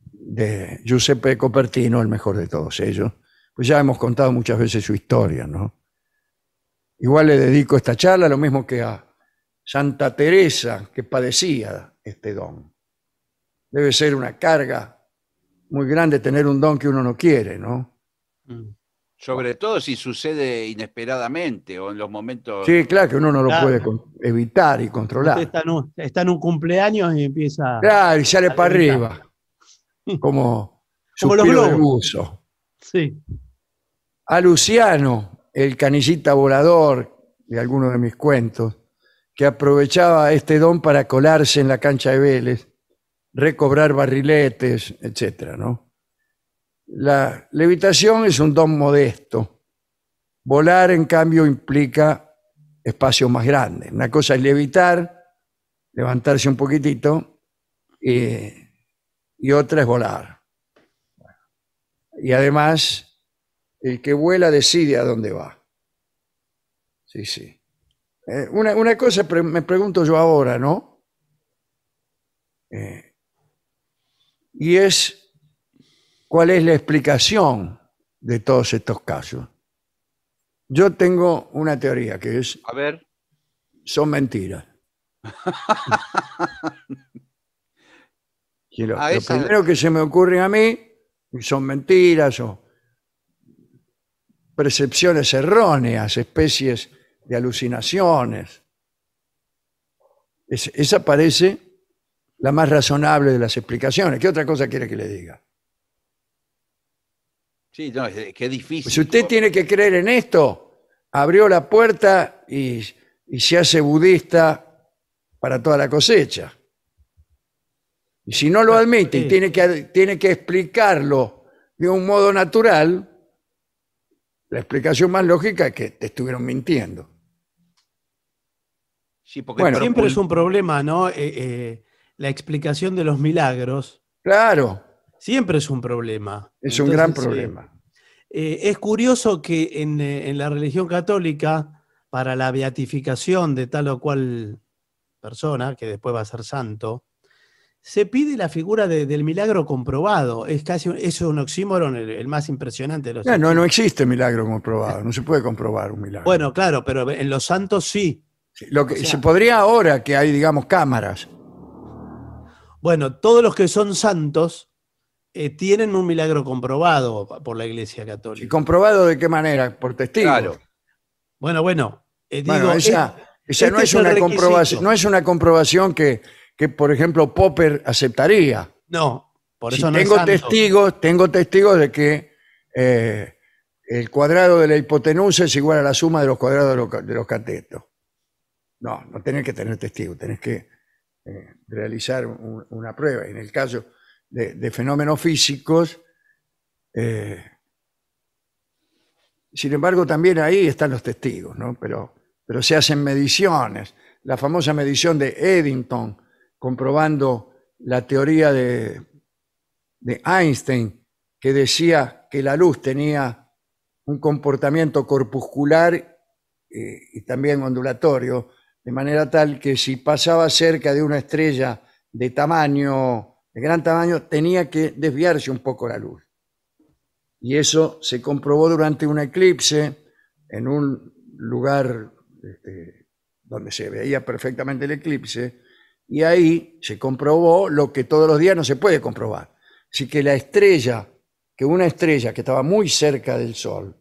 de Giuseppe Copertino, el mejor de todos ellos, pues ya hemos contado muchas veces su historia, ¿no? Igual le dedico esta charla lo mismo que a Santa Teresa, que padecía este don. Debe ser una carga muy grande tener un don que uno no quiere, ¿no? Mm. Sobre todo si sucede inesperadamente o en los momentos. Sí, claro que uno no lo puede evitar y controlar. Está en, un, cumpleaños y empieza. Claro, y sale para arriba. Como, como los globos. Sí. A Luciano, el canillita volador de algunos de mis cuentos, que aprovechaba este don para colarse en la cancha de Vélez, recobrar barriletes, etcétera, ¿no? La levitación es un don modesto. Volar, en cambio, implica Espacio más grande Una cosa es levitar, levantarse un poquitito, y, otra es volar. Y además, el que vuela decide a dónde va. Sí, sí. Eh, una, cosa me pregunto yo ahora, ¿no? Eh, y es cuál es la explicación de todos estos casos. Yo tengo una teoría que es... A ver. Son mentiras. lo, primero que se me ocurre a mí son mentiras o percepciones erróneas, especies de alucinaciones. esa parece la más razonable de las explicaciones. ¿Qué otra cosa quiere que le diga? difícil. Si usted tiene que creer en esto, abrió la puerta y, se hace budista para toda la cosecha. Y si no lo admite y tiene que, tiene que explicarlo de un modo natural, la explicación más lógica es que te estuvieron mintiendo. Sí, porque siempre es un problema, ¿no? Eh, eh, la explicación de los milagros. Claro. Siempre es un problema. Es un gran problema. Eh, eh, es curioso que eh, en, la religión católica, para la beatificación de tal o cual persona, que después va a ser santo, se pide la figura del milagro comprobado. Es casi es un oxímoron el, más impresionante de los. No, no, existe milagro comprobado, no se puede comprobar un milagro. Bueno, claro, pero en los santos sí. Lo que se podría ahora que hay, digamos, cámaras. Bueno, todos los que son santos eh, tienen un milagro comprobado por la Iglesia Católica. ¿Y comprobado de qué manera? Por testigos? Claro. Bueno, bueno. Eh, esa, no, este es una comprobación, no es una comprobación que, por ejemplo, Popper aceptaría. No, por eso no tengo es testigos, Tengo testigos de que eh, el cuadrado de la hipotenusa es igual a la suma de los cuadrados de los, catetos. No, no tenés que tener testigos, tenés que realizar una prueba. En el caso de, fenómenos físicos. Eh, sin embargo, también ahí están los testigos, Pero, pero se hacen mediciones. La famosa medición de Eddington, comprobando la teoría de, Einstein, que decía que la luz tenía un comportamiento corpuscular eh, y también ondulatorio, de manera tal que si pasaba cerca de una estrella de tamaño de gran tamaño, tenía que desviarse un poco la luz. Y eso se comprobó durante un eclipse en un lugar este, donde se veía perfectamente el eclipse, y ahí se comprobó lo que todos los días no se puede comprobar. Así que la estrella, que una estrella que estaba muy cerca del Sol,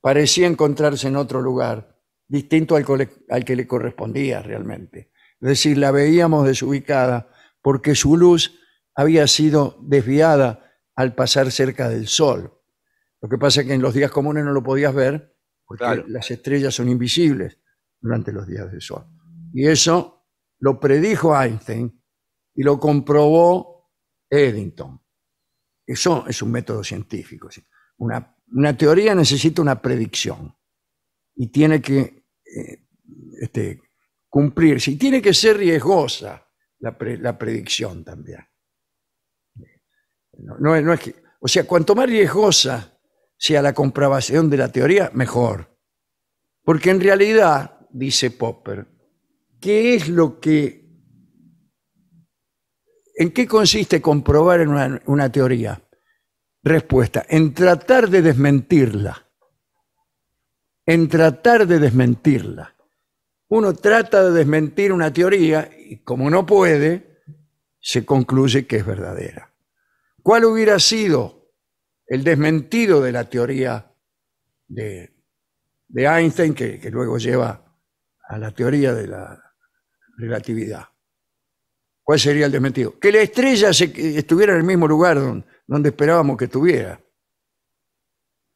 parecía encontrarse en otro lugar, distinto al que le correspondía realmente. Es decir, la veíamos desubicada porque su luz había sido desviada al pasar cerca del sol. Lo que pasa es que en los días comunes no lo podías ver, porque las estrellas son invisibles durante los días del sol. Y eso lo predijo Einstein y lo comprobó Eddington. Eso es un método científico. Una, teoría necesita una predicción y tiene que eh, este, cumplirse y tiene que ser riesgosa la, predicción también. No, es que, o sea, cuanto más riesgosa sea la comprobación de la teoría, mejor. Porque en realidad, dice Popper, ¿qué es lo que... ¿En qué consiste comprobar una teoría? Respuesta, en tratar de desmentirla. En tratar de desmentirla uno trata de desmentir una teoría y como no puede, se concluye que es verdadera. ¿Cuál hubiera sido el desmentido de la teoría de, Einstein que, luego lleva a la teoría de la relatividad? ¿Cuál sería el desmentido? Que la estrella estuviera en el mismo lugar donde, donde, esperábamos que estuviera.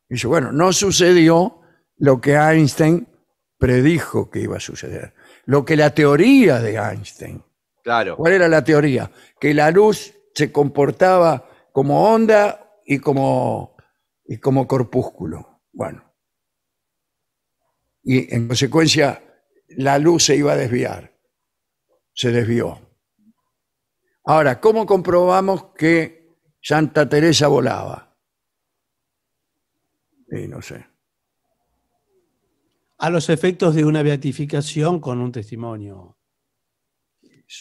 Dice, bueno, no sucedió lo que Einstein predijo que iba a suceder. Lo que la teoría de Einstein. Claro. ¿Cuál era la teoría? Que la luz se comportaba como onda y como, y como corpúsculo. Bueno. Y en consecuencia, la luz se iba a desviar. Se desvió. Ahora, ¿cómo comprobamos que Santa Teresa volaba? Y no sé a los efectos de una beatificación con un testimonio.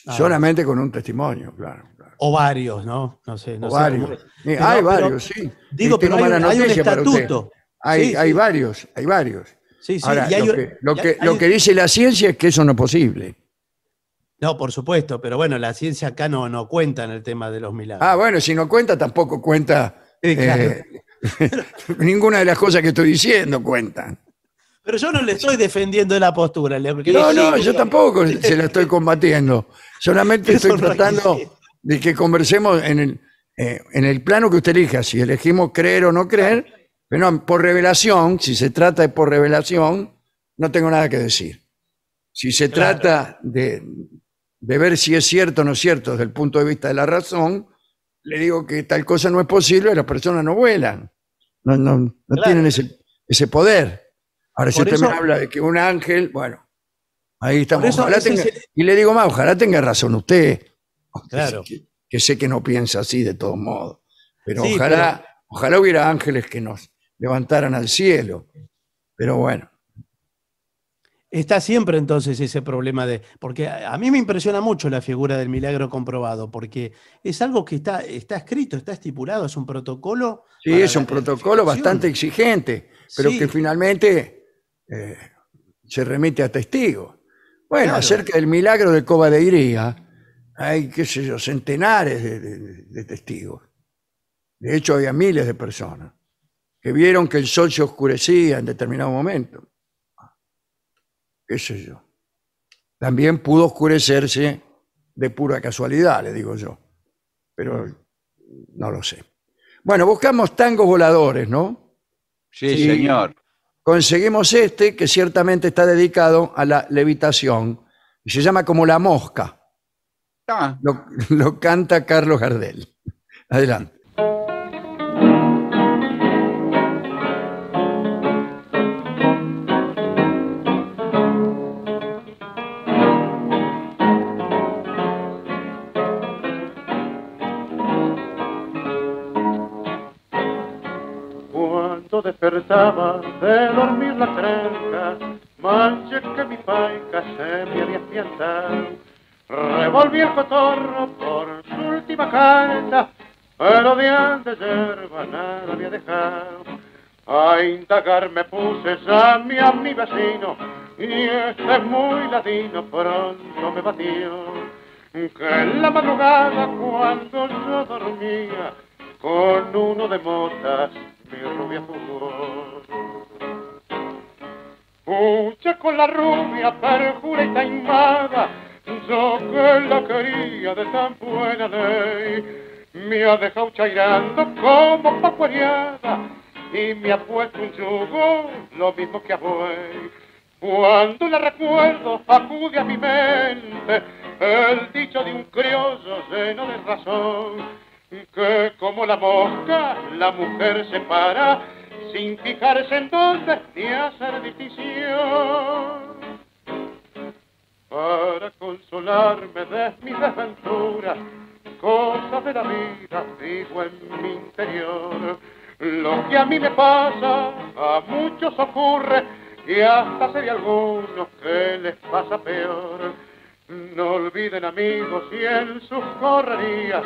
Ah. Solamente con un testimonio, claro. O varios, ¿no? No sé. No varios. hay varios, sí. Digo, pero hay, un estatuto. Hay, hay varios, hay varios. Sí, sí. lo, que, lo, que, dice la ciencia es que eso no es posible. No, por supuesto, pero bueno, la ciencia acá no, no cuenta en el tema de los milagros. Ah, bueno, si no cuenta, tampoco cuenta. Eh, ninguna de las cosas que estoy diciendo cuentan. Pero yo no le estoy defendiendo la postura. no, no, yo tampoco se la estoy combatiendo. Solamente estoy tratando de que conversemos en el, eh, en el plano que usted elija, si elegimos creer o no creer, pero no, por revelación, si se trata de por revelación, no tengo nada que decir. Si se trata de, ver si es cierto o no es cierto desde el punto de vista de la razón, le digo que tal cosa no es posible, y las personas no vuelan, no, no, no tienen ese, ese poder. Ahora, si usted me habla de que un ángel, bueno, ahí estamos. Y le digo más, ojalá tenga razón usted. Claro. Que, sé que no piensa así de todos modos. Pero ojalá, ojalá hubiera ángeles que nos levantaran al cielo. Pero bueno. Está siempre entonces ese problema de. Porque a mí me impresiona mucho la figura del milagro comprobado, porque es algo que está, está escrito, está estipulado, es un protocolo. Sí, es un protocolo bastante exigente, pero que finalmente eh, se remite a testigos. Bueno, acerca del milagro de Coba de Iría, hay, qué sé yo, centenares de, testigos. De hecho, había miles de personas que vieron que el sol se oscurecía en determinado momento. ¿Qué sé yo? También pudo oscurecerse de pura casualidad, le digo yo. Pero no lo sé. Bueno, buscamos tangos voladores, ¿no? Sí, señor conseguimos este que ciertamente está dedicado a la levitación y se llama como la mosca. Ah. Lo, canta Carlos Gardel. Adelante. despertaba dormir la manches manche que mi paica se me había Revolví el cotorro por su última carta, pero de antes yerba nada había dejado. A indagar me puse a mi, a mi vecino, y este muy latino pronto me batió. Que en la madrugada cuando yo dormía, con uno de motas mi rubia jugó. Pucha con la rubia, perjura y taimada, yo que la quería de tan buena ley, me ha dejado chairando como papuariada y me ha puesto un yugo, lo mismo que a buey. Cuando la recuerdo, acude a mi mente el dicho de un criollo lleno de razón, que como la mosca, la mujer se para sin fijarse en dónde ni hacer distinción. Para consolarme de mis desventuras, cosas de la vida, digo en mi interior. Lo que a mí me pasa, a muchos ocurre, y hasta sería algunos que les pasa peor. No olviden amigos y en sus correrías,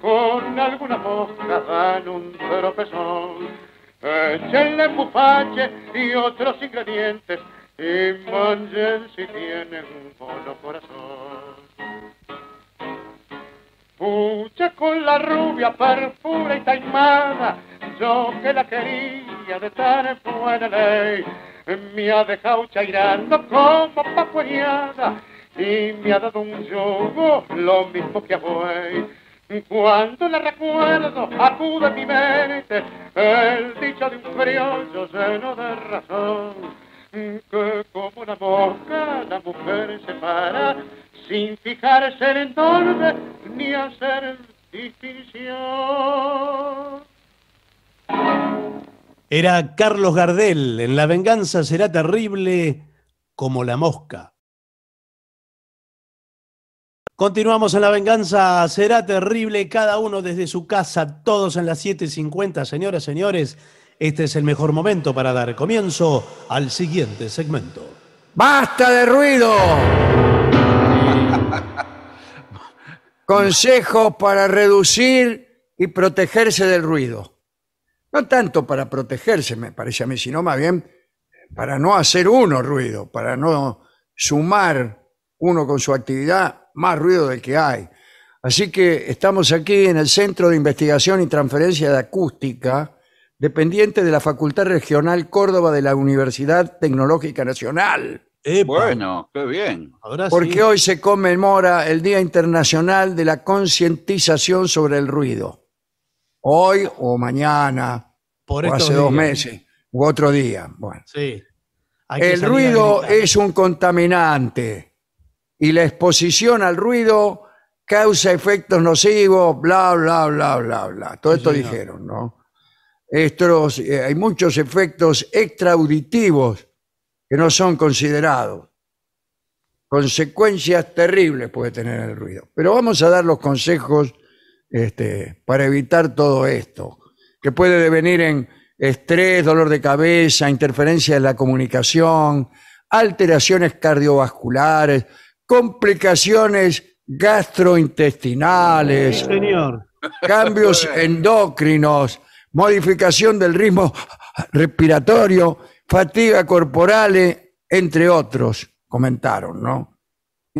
con alguna mosca dan un tropezón Echenle pupache y otros ingredientes y manchen si tienen un bono corazón. Pucha con la rubia, perfura y taimada, yo que la quería de tan buena ley, me ha dejado chairando como papueada y me ha dado un yogo lo mismo que a buey. Cuando la recuerdo, acude a mi mente el dicho de un criollo lleno de razón. Que como una mosca la mujer se para sin fijarse en entorno ni hacer distinción. Era Carlos Gardel, en La venganza será terrible como la mosca. Continuamos en la venganza. Será terrible cada uno desde su casa, todos en las 7.50. Señoras, señores, este es el mejor momento para dar comienzo al siguiente segmento. ¡Basta de ruido! Consejos para reducir y protegerse del ruido. No tanto para protegerse, me parece a mí, sino más bien para no hacer uno ruido, para no sumar uno con su actividad más ruido del que hay. Así que estamos aquí en el Centro de Investigación y Transferencia de Acústica, dependiente de la Facultad Regional Córdoba de la Universidad Tecnológica Nacional. bueno, qué bien. porque hoy se conmemora el Día Internacional de la Concientización sobre el Ruido. Hoy o mañana, Por o hace dos meses, u otro día. el ruido es un contaminante y la exposición al ruido causa efectos nocivos, bla, bla, bla, bla, bla. Todo esto dijeron, ¿no? Estos, eh, hay muchos efectos extrauditivos que no son considerados. Consecuencias terribles puede tener el ruido. Pero vamos a dar los consejos este, para evitar todo esto, que puede devenir en estrés, dolor de cabeza, interferencia en la comunicación, alteraciones cardiovasculares, complicaciones gastrointestinales, cambios endocrinos, modificación del ritmo respiratorio, fatiga corporal, entre otros, comentaron, ¿no?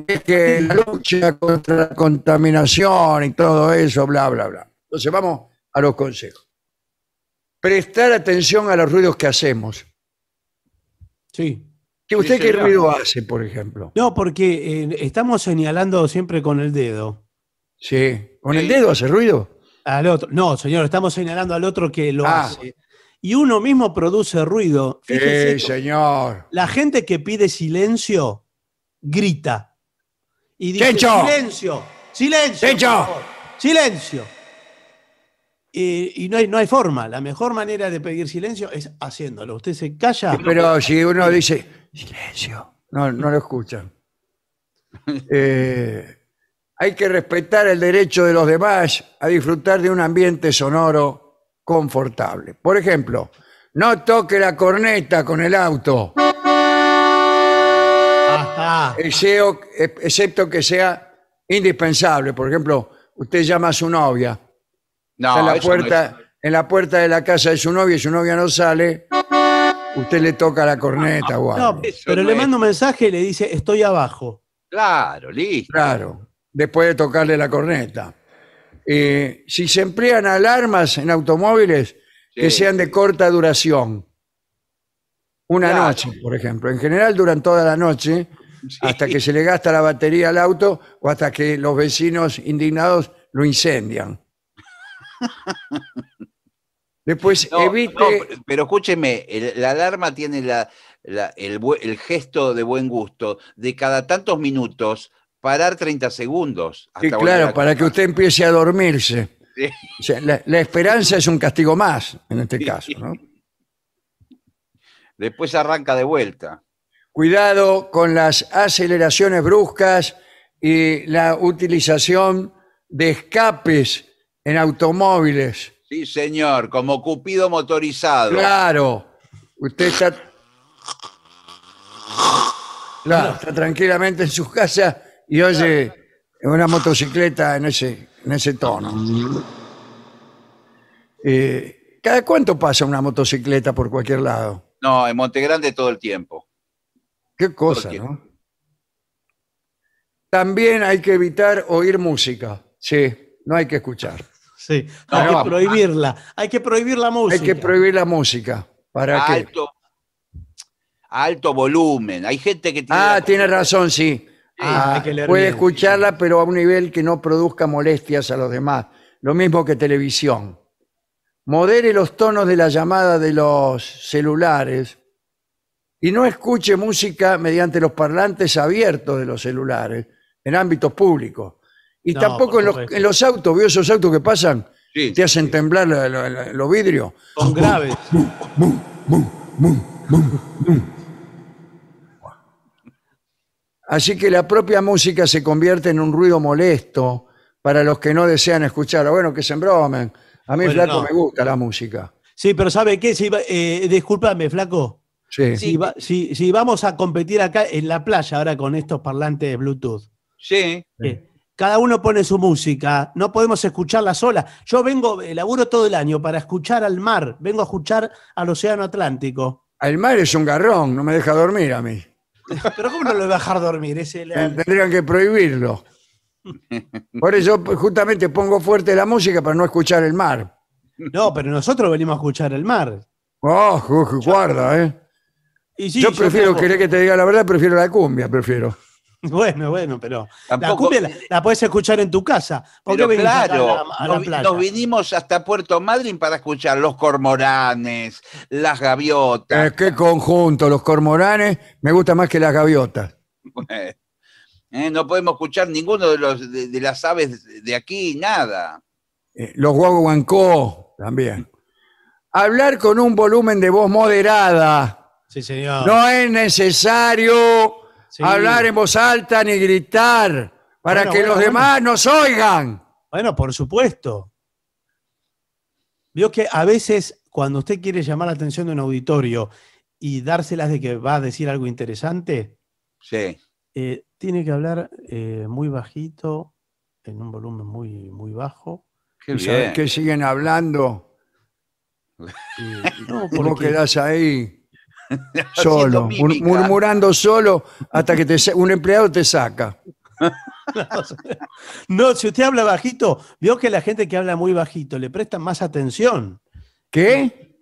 Es que la lucha contra la contaminación y todo eso, bla, bla, bla. Entonces vamos a los consejos. Prestar atención a los ruidos que hacemos. Sí. ¿Qué usted qué ruido hace, por ejemplo? No, porque eh, estamos señalando siempre con el dedo. Sí, ¿con el dedo hace ruido? Al otro. No, señor, estamos señalando al otro que lo ah. hace. Y uno mismo produce ruido. Fíjese, señor. La gente que pide silencio grita. Y dice, ¡Silencio! ¡Silencio! ¡Silencio! Eh, y no hay, no hay forma. La mejor manera de pedir silencio es haciéndolo. Usted se calla. Pero si uno dice silencio, no, lo escuchan. Eh, hay que respetar el derecho de los demás a disfrutar de un ambiente sonoro confortable. Por ejemplo, no toque la corneta con el auto. excepto que sea indispensable. Por ejemplo, usted llama a su novia en la, puerta, en la puerta de la casa de su novia y su novia no sale. Usted le toca la corneta, no, pero le manda un mensaje y le dice, estoy abajo. Claro, listo. Claro, después de tocarle la corneta. Eh, si se emplean alarmas en automóviles, que sean de corta duración. Una noche, por ejemplo. En general duran toda la noche, hasta que se le gasta la batería al auto o hasta que los vecinos indignados lo incendian. Después pero escúcheme, la alarma tiene el, gesto de buen gusto de cada tantos minutos parar 30 segundos. sí, claro, para que usted empiece a dormirse. la, esperanza es un castigo más en este caso. Después arranca de vuelta. Cuidado con las aceleraciones bruscas y la utilización de escapes en automóviles. Sí, señor, como Cupido motorizado. Claro, usted está, está tranquilamente en sus casas y oye una motocicleta en ese, en ese tono. Eh, ¿Cada cuánto pasa una motocicleta por cualquier lado? No, en Montegrande todo el tiempo. Qué cosa, ¿no? También hay que evitar oír música. Sí, no hay que escuchar hay que prohibirla. Hay que prohibir la música. Hay que prohibir la música. ¿Para alto, Alto volumen. Hay gente que tiene. Ah, tiene razón, sí. Ah, puede escucharla, pero a un nivel que no produzca molestias a los demás. Lo mismo que televisión. Modere los tonos de la llamada de los celulares y no escuche música mediante los parlantes abiertos de los celulares en ámbitos públicos. Y tampoco en los, autos, ¿vio esos autos que pasan? te hacen temblar los vidrios. Son graves. Así que la propia música se convierte en un ruido molesto para los que no desean escucharla. Ah, bueno, que se embromen. A mí, flaco, me gusta la música. Sí, pero ¿sabe qué? Si eh, discúlpame, flaco. Sí. Si, vamos a competir acá en la playa ahora con estos parlantes de Bluetooth, Sí. Eh, cada uno pone su música, no podemos escucharla sola. Yo vengo, eh, laburo todo el año para escuchar al mar, vengo a escuchar al Océano Atlántico. El mar es un garrón, no me deja dormir a mí. Pero ¿cómo no lo voy a dejar dormir? ese eh, Tendrían que prohibirlo. Por eso justamente pongo fuerte la música para no escuchar el mar. No, pero nosotros venimos a escuchar el mar. Oh, guarda, ¿eh? yo prefiero, que te diga la verdad, prefiero la cumbia, prefiero. Bueno, bueno, pero la cumbia la, escuchar en tu casa. Porque claro, nos, vinimos hasta Puerto Madryn para escuchar los cormoranes, las gaviotas. Eh, qué conjunto, los cormoranes me gusta más que las gaviotas. Eh, no podemos escuchar ninguno de, los, de, las aves de aquí, nada. Eh, los guaguancó también. Hablar con un volumen de voz moderada. Sí, señor. No es necesario hablar en voz alta ni gritar para que los demás nos oigan. Bueno, por supuesto. Vio que a veces cuando usted quiere llamar la atención de un auditorio y dárselas de que va a decir algo interesante, eh, tiene que hablar eh, muy bajito, en un volumen muy, muy bajo. Qué que siguen hablando. Y, no, ahí? solo, murmurando solo hasta que te, un empleado te saca. no, si usted habla bajito, vio que la gente que habla muy bajito le presta más atención. ¿Qué?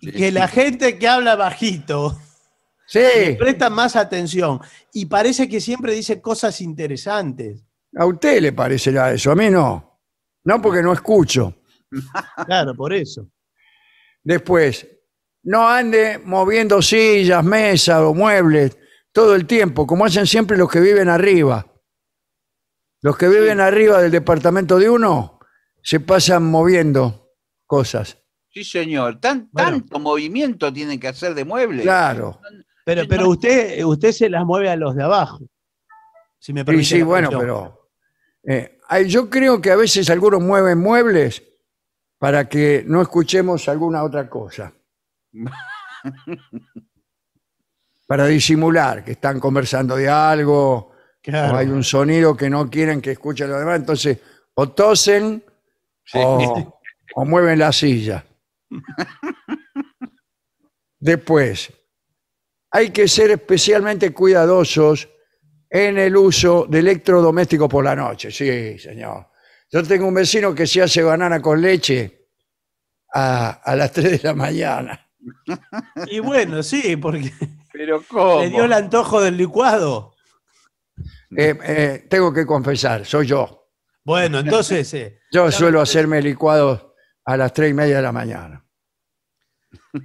Que la gente que habla bajito sí. le presta más atención y parece que siempre dice cosas interesantes. A usted le parecerá eso, a mí no. No porque no escucho. Claro, por eso. Después, no ande moviendo sillas, mesas o muebles todo el tiempo, como hacen siempre los que viven arriba. Los que viven arriba del departamento de uno se pasan moviendo cosas. Sí, señor. Tanto movimiento tienen que hacer de muebles. Claro. Pero, pero usted, usted se las mueve a los de abajo. Si me permite. sí, bueno, pero eh, yo creo que a veces algunos mueven muebles para que no escuchemos alguna otra cosa. Para disimular que están conversando de algo, o hay un sonido que no quieren que escuchen los demás, entonces o tosen o, mueven la silla. Después, hay que ser especialmente cuidadosos en el uso de electrodomésticos por la noche. Sí, señor. Yo tengo un vecino que se hace banana con leche a, a las 3 de la mañana. Y bueno, sí, porque Pero dio el antojo del licuado. Eh, eh, tengo que confesar, soy yo. Bueno, entonces... Eh, yo suelo hacerme licuado a las tres y media de la mañana.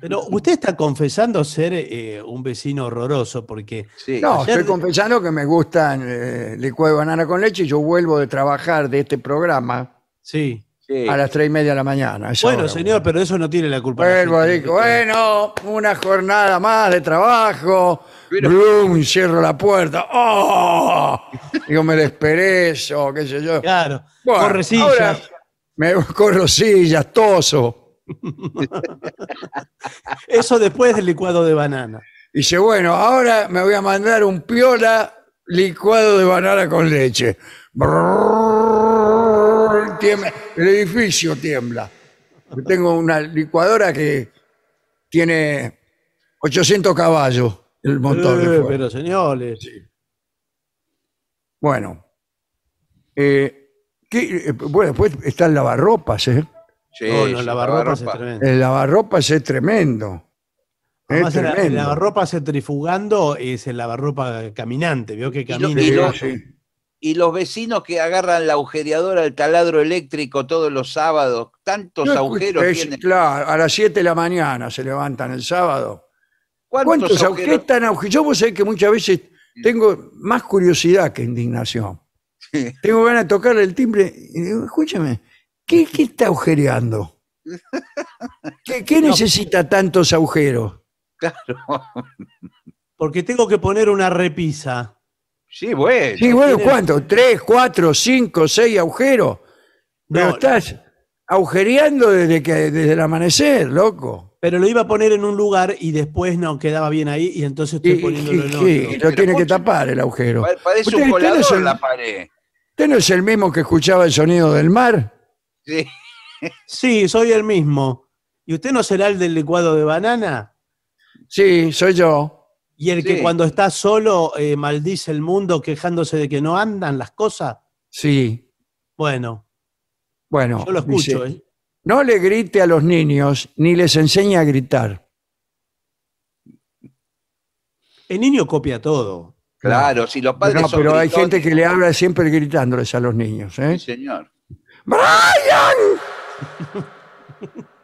Pero usted está confesando ser un vecino horroroso porque... No, estoy confesando que me gustan licuado de banana con leche y yo vuelvo de trabajar de este programa Sí, a las tres y media de la mañana. Bueno, señor, pero eso no tiene la culpa. bueno, una jornada más de trabajo. Pero... cierro la puerta. ¡Oh! digo, me desperezo, qué sé yo. Claro, correcillas. Me corro sillas, toso. eso después del licuado de banana. Dice, bueno, ahora me voy a mandar un piola licuado de banana con leche el edificio tiembla. tengo una licuadora que tiene 800 caballos el motor. Eh, pero señores. Bueno. Eh, eh, bueno, después está el lavarropas, oh, Sí, lavarropas, es tremendo. El lavarropas es tremendo. El, lavarropas centrifugando es el lavarropa caminante, vio que camina y los vecinos que agarran la agujereadora, Al taladro eléctrico todos los sábados, tantos agujeros tienen. Claro, a las 7 de la mañana se levantan el sábado. ¿Cuántos, agujeros? Yo vos que muchas veces tengo más curiosidad que indignación. Tengo ganas de tocarle el timbre y digo, escúchame, ¿qué, está agujereando? ¿Qué, necesita tantos agujeros? Claro. Porque tengo que poner una repisa. Sí, bueno. Sí, bueno, ¿cuánto? ¿Tres, cuatro, cinco, seis agujeros? Lo No. estás agujereando desde, que, desde el amanecer, loco. Pero lo iba a poner en un lugar y después no quedaba bien ahí y entonces estoy poniéndolo en otro. lo tiene que tapar el agujero. usted no la pared. usted no es el mismo que escuchaba el sonido del mar? Sí. Sí, soy el mismo. ¿Y usted no será el del licuado de banana? Sí, soy yo. Y el que cuando está solo eh, maldice el mundo quejándose de que no andan las cosas. Sí. Bueno. Bueno. Yo lo escucho, ¿eh? No le grite a los niños ni les enseñe a gritar. El niño copia todo. Claro, si los padres. No, pero hay gente que le habla siempre gritándoles a los niños. ¿eh? Sí, señor. ¡Brian!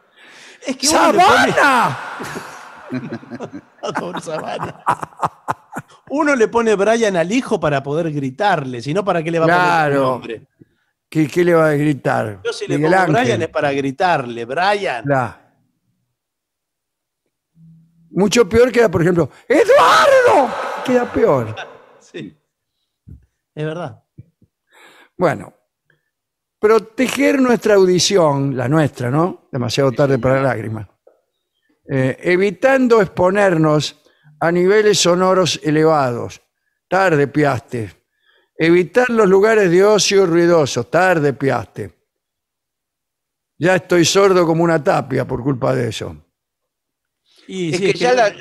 es ¡Sabana! Uno le pone Brian al hijo para poder gritarle, sino para qué le va a poner el nombre. ¿Qué, ¿Qué, le va a gritar? Yo Brian es para gritarle, Brian. Mucho peor queda, por ejemplo, ¡Eduardo! Queda peor. Sí. Es verdad. Bueno, proteger nuestra audición, la nuestra, ¿no? Demasiado tarde para lágrimas eh, evitando exponernos a niveles sonoros elevados. Tarde, piaste. Evitar los lugares de ocio ruidosos. Tarde, piaste. Ya estoy sordo como una tapia por culpa de eso. Y, es, que ya,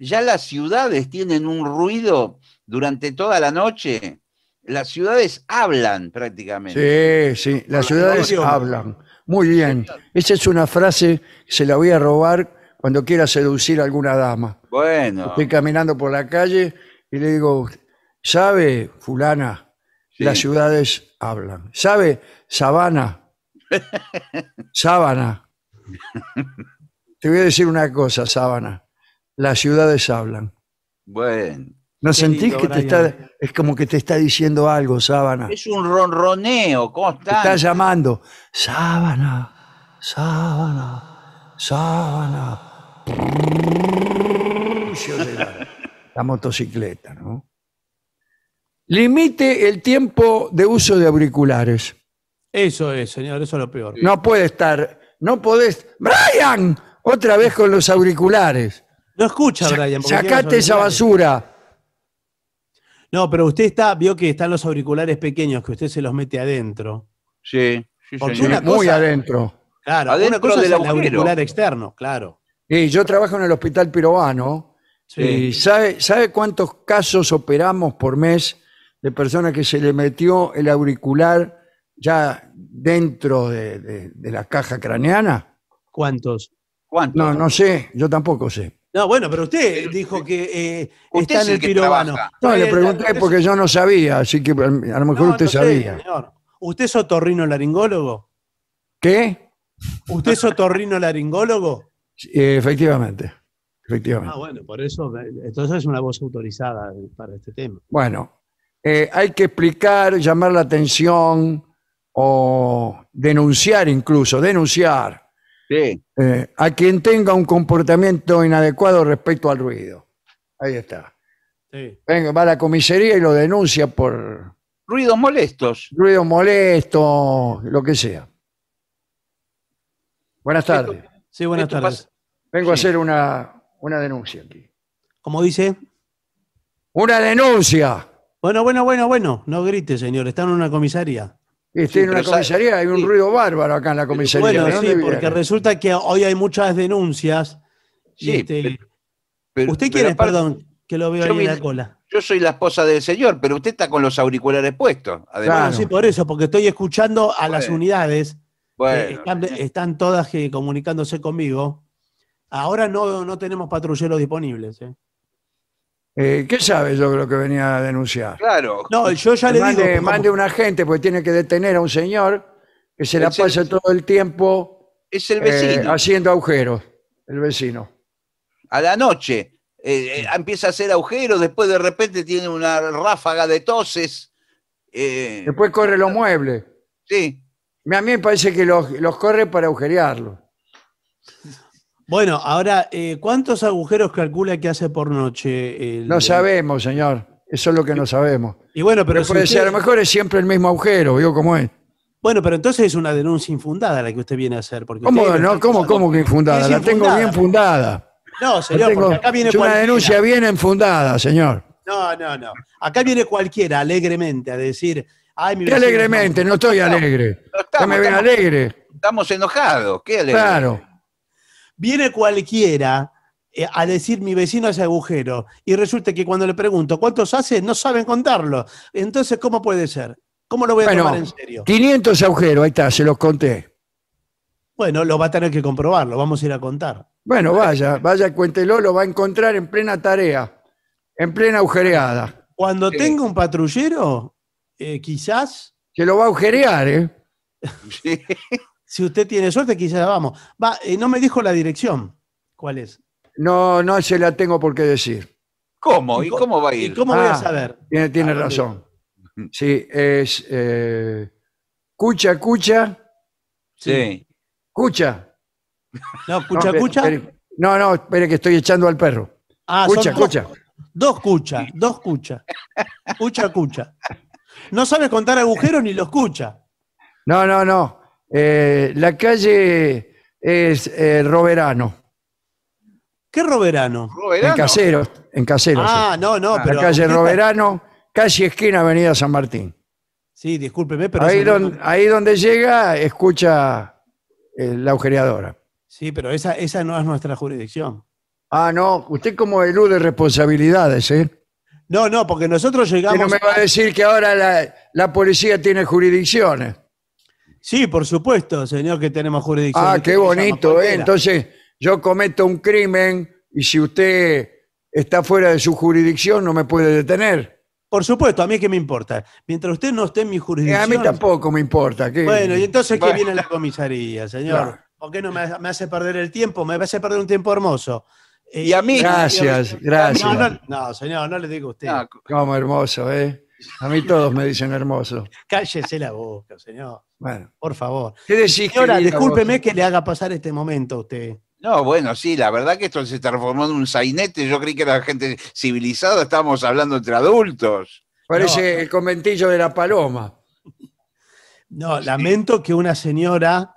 ya las ciudades tienen un ruido durante toda la noche. Las ciudades hablan prácticamente. Sí, sí, las ciudades hablan. Muy bien. Esa es una frase se la voy a robar cuando quiera seducir a alguna dama. Bueno. Estoy caminando por la calle y le digo, ¿sabe, fulana? Las ciudades hablan. ¿Sabe, sabana? Sábana. Te voy a decir una cosa, sábana. Las ciudades hablan. Bueno. ¿No sentís que te está, es como que te está diciendo algo, sábana? Es un ronroneo constante. Te está llamando, sábana, Sabana Sabana la, motocicleta, ¿no? Limite el tiempo de uso de auriculares. Eso es, señor, eso es lo peor. No puede estar, no podés. ¡Brian! Otra vez con los auriculares. No escucha, Brian. Sacate esa basura. No, pero usted está, vio que están los auriculares pequeños, que usted se los mete adentro. Sí, Muy adentro. Claro, adentro una cosa auricular externo, claro yo trabajo en el hospital pirobano. sabe, cuántos casos operamos por mes de personas que se le metió el auricular ya dentro de, la caja craneana? ¿Cuántos? ¿Cuántos? No, no sé, yo tampoco sé. No, bueno, pero usted dijo que eh, está en el, pirobano. No, le pregunté porque yo no sabía, así que um, a lo mejor usted sabía. ¿Usted es otorrino laringólogo? ¿Qué? ¿Usted es otorrino laringólogo? Efectivamente. Efectivamente. Ah, bueno, por eso, entonces es una voz autorizada para este tema. Bueno, eh, hay que explicar, llamar la atención o denunciar incluso, denunciar eh, a quien tenga un comportamiento inadecuado respecto al ruido. Ahí está. Venga, va a la comisaría y lo denuncia por... Ruidos molestos. Ruidos molestos, lo que sea. Buenas tardes. Sí, buenas tardes. Vengo a hacer una, denuncia aquí. ¿Cómo dice? ¡Una denuncia! Bueno, bueno, bueno, bueno. No grite, señor. Está en una comisaría. estoy en una comisaría, hay un ruido bárbaro acá en la comisaría. Bueno, sí, porque resulta que hoy hay muchas denuncias. Este, ¿Usted quiere, perdón, que lo veo en la cola? Yo soy la esposa del señor, pero usted está con los auriculares puestos. Además. Claro, sí, por eso, porque estoy escuchando a las unidades. Eh, están, todas que, comunicándose conmigo. Ahora no, tenemos patrulleros disponibles. ¿eh? eh qué sabe yo lo que venía a denunciar? Claro. No, yo ya le mande, digo. Mande un agente porque tiene que detener a un señor que se la pasa todo el tiempo. Es el vecino. Eh, haciendo agujeros, el vecino. A la noche. Eh, empieza a hacer agujeros, después de repente tiene una ráfaga de toses. después corre los muebles. Sí. A mí me parece que los, corre para agujerearlos. Bueno, ahora, eh, ¿cuántos agujeros calcula que hace por noche? No sabemos, señor. Eso es lo que no sabemos. Y bueno, pero, a lo mejor es siempre el mismo agujero, digo, cómo es? Bueno, pero entonces es una denuncia infundada la que usted viene a hacer. ¿Cómo, no? ¿Cómo, ¿Cómo, que infundada? La tengo bien fundada. No, señor, porque acá viene es una denuncia bien enfundada, señor. No, no, no. Acá viene cualquiera alegremente a decir. Ay, ¿Qué alegremente? No, estoy alegre. No, me ven alegre. Estamos enojados. ¿Qué alegre? Claro viene cualquiera eh, a decir mi vecino es agujero y resulta que cuando le pregunto cuántos hace, no saben contarlo. Entonces, ¿cómo puede ser? ¿Cómo lo voy a tomar en serio? 500 agujeros, ahí está, se los conté. Bueno, lo va a tener que comprobar, lo vamos a ir a contar. Bueno, vaya, vaya, cuéntelo, lo va a encontrar en plena tarea, en plena agujereada. Cuando tenga un patrullero, eh, quizás... Se lo va a agujerear, ¿eh? Sí. Si usted tiene suerte, quizás vamos. Va, eh, no me dijo la dirección. ¿Cuál es? No, no se la tengo por qué decir. ¿Cómo? ¿Y cómo va a ir? ¿Y cómo voy a ah, saber? Tiene, ah, razón. Sí, es eh, Cucha, Cucha, Sí. Cucha. ¿No? ¿Cucha, no, cucha? no, no, espere que estoy echando al perro. Ah, Cucha, dos- Cucha. Dos cuchas, dos cuchas. Cucha, cucha. No sabe contar agujeros ni los cucha. No, no, no. Eh, la calle es eh, Roberano. ¿Qué Roberano? En Caseros. En Caseros. Ah, no, no, no. La calle Roberano, casi esquina Avenida San Martín. Sí, discúlpeme, pero... Ahí, donde llega, escucha eh, la agujereadora. Sí, pero esa, esa no es nuestra jurisdicción. Ah, no. Usted como elude responsabilidades, ¿eh? No, no, porque nosotros llegamos... no me va a decir que ahora la, la policía tiene jurisdicciones. Sí, por supuesto, señor, que tenemos jurisdicción. Ah, qué bonito, ¿eh? Entonces, yo cometo un crimen y si usted está fuera de su jurisdicción, no me puede detener. Por supuesto, a mí qué me importa. Mientras usted no esté en mi jurisdicción. Eh, a mí tampoco me importa. ¿qué? Bueno, y entonces, ¿qué viene la comisaría, señor? ¿Por qué no me, hace perder el tiempo? Me hace perder un tiempo hermoso. y a mí. Eh, gracias, gracias. No, señor, no le digo a usted. Cómo hermoso, ¿eh? A mí todos me dicen hermoso. Cállese la boca, señor. Bueno. Por favor. Señora, discúlpeme que le haga pasar este momento a usted. No, bueno, sí, la verdad que esto se transformó en un sainete. Yo creí que la gente civilizada estábamos hablando entre adultos. Parece el conventillo de la paloma. No, lamento que una señora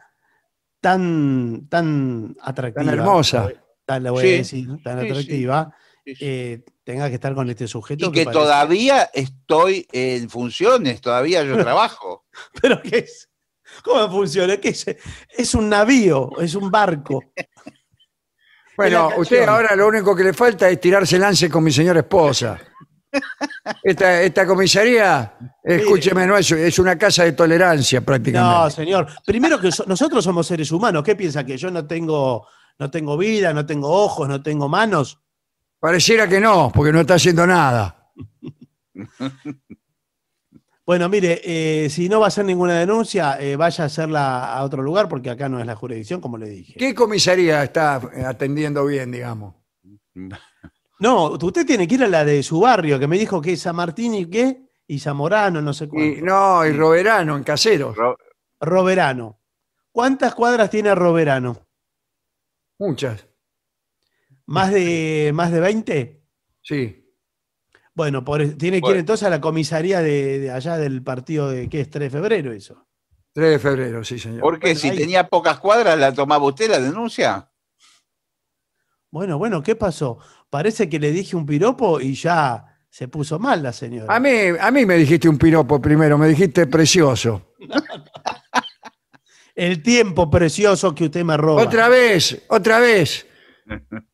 tan, tan atractiva. Tan hermosa. Tan, la voy a decir, tan atractiva eh, tenga que estar con este sujeto. Y que, todavía estoy en funciones, todavía yo trabajo. ¿Pero qué es? ¿Cómo funciona? ¿Qué es? Es un navío, es un barco. bueno, usted ahora lo único que le falta es tirarse lance con mi señora esposa. Esta, comisaría, escúcheme, no es, una casa de tolerancia prácticamente. No, señor. Primero que nosotros somos seres humanos. ¿Qué piensa que yo no tengo, no tengo vida, no tengo ojos, no tengo manos? Pareciera que no, porque no está haciendo nada. Bueno, mire, eh, si no va a ser ninguna denuncia, eh, vaya a hacerla a otro lugar porque acá no es la jurisdicción, como le dije. ¿Qué comisaría está atendiendo bien, digamos? No, usted tiene que ir a la de su barrio, que me dijo que es San Martín y qué, y Zamorano, no sé cuánto. no, y Roverano, en Caseros. Roverano ¿Cuántas cuadras tiene Roverano? Muchas. ¿Más de, más de 20? Sí. Bueno, tiene que ir entonces a la comisaría de, allá del partido de, ¿qué es? 3 de febrero eso. 3 de febrero, sí, señor. Porque si tenía pocas cuadras, la tomaba usted la denuncia. Bueno, bueno, ¿qué pasó? Parece que le dije un piropo y ya se puso mal la señora. A mí, a mí me dijiste un piropo primero, me dijiste precioso. El tiempo precioso que usted me roba. Otra vez, otra vez.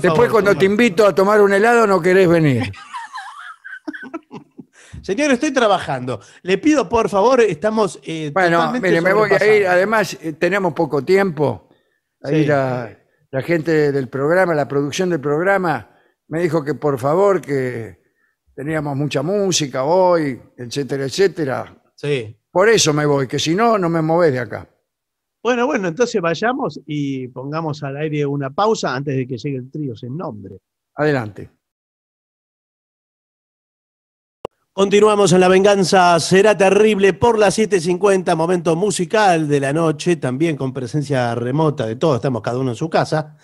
Después cuando te invito a tomar un helado no querés venir. Señor, estoy trabajando. Le pido por favor, estamos. Eh, bueno, mire, me voy a ir. Además, eh, tenemos poco tiempo. Ahí la, la, gente del programa, la producción del programa, me dijo que por favor, que teníamos mucha música hoy, etcétera, etcétera. Sí. Por eso me voy, que si no, no me moves de acá. Bueno, bueno, entonces vayamos y pongamos al aire una pausa antes de que llegue el trío sin nombre. Adelante. Continuamos en La Venganza Será Terrible por las 7.50, momento musical de la noche, también con presencia remota de todos, estamos cada uno en su casa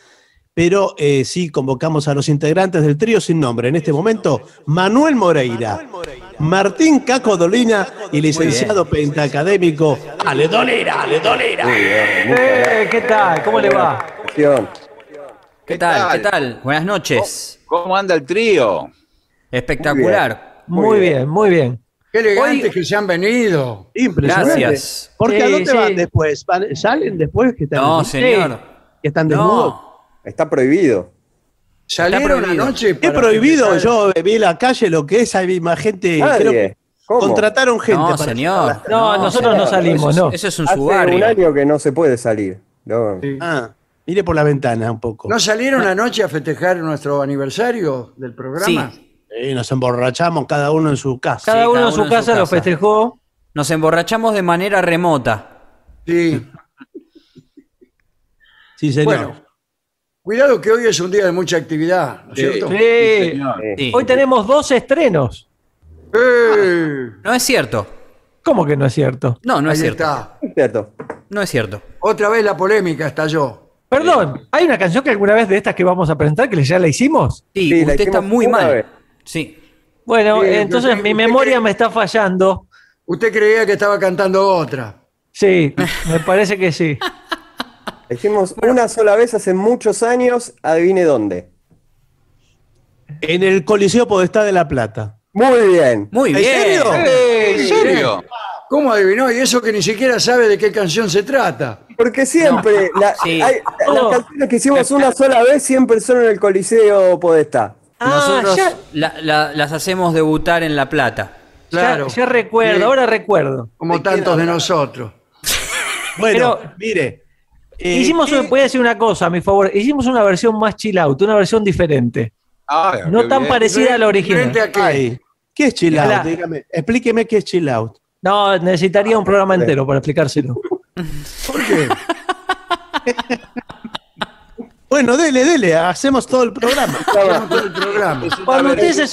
pero eh, sí convocamos a los integrantes del trío sin nombre. En este momento, Manuel Moreira, Martín Caco Dolina y licenciado pentacadémico Ale Dolera, Ale ¿Qué tal? ¿Cómo le va? ¿Qué tal? ¿Qué tal? Buenas noches. ¿Cómo anda el trío? Espectacular. Muy bien, muy bien. Qué elegantes que se han venido. Impresionante. Gracias. Porque ¿a dónde van después? ¿Salen después que están No, señor. ¿Que están desnudos? Está prohibido. Salieron anoche noche. es prohibido. Yo vi la calle lo que es. Hay más gente. Creo contrataron gente. No, señor. No, nosotros no salimos. no. eso es un Hace un año que no se puede salir. No. Ah, mire por la ventana un poco. ¿No salieron anoche a festejar nuestro aniversario del programa? Sí. nos emborrachamos cada uno en su casa. Cada, uno, en su casa, lo festejó. Nos emborrachamos de manera remota. Sí. sí, señor. Cuidado que hoy es un día de mucha actividad, ¿no es cierto? Sí, Hoy tenemos dos estrenos. ¡Eh! No es cierto. ¿Cómo que no es cierto? No, no es cierto. cierto. No es cierto. Otra vez la polémica estalló. Perdón, ¿hay una canción que alguna vez de estas que vamos a presentar que ya la hicimos? Sí, usted está muy mal. Sí. Bueno, entonces mi memoria me está fallando. Usted creía que estaba cantando otra. Sí, me parece que sí. Hicimos una sola vez hace muchos años, adivine dónde. En el Coliseo Podestá de La Plata. Muy bien. Muy bien. ¿En serio? ¿En serio? ¿Cómo adivinó? Y eso que ni siquiera sabe de qué canción se trata. Porque siempre, oh. las canciones que hicimos una sola vez siempre son en el Coliseo Podestá. Ah, Nosotros las hacemos debutar en La Plata. Claro. Ya, recuerdo, ahora recuerdo. Como tantos de nosotros. bueno, mire, eh, Hicimos, voy a decir una cosa, a mi favor. Hicimos una versión más chill out, una versión diferente. Ah, no tan parecida a la original. qué? es chill out? explíqueme qué es chill out. No, necesitaría un ah, programa entero para explicárselo. ¿Por qué? bueno, dele, dele, hacemos todo el programa. todo el programa. Cuando usted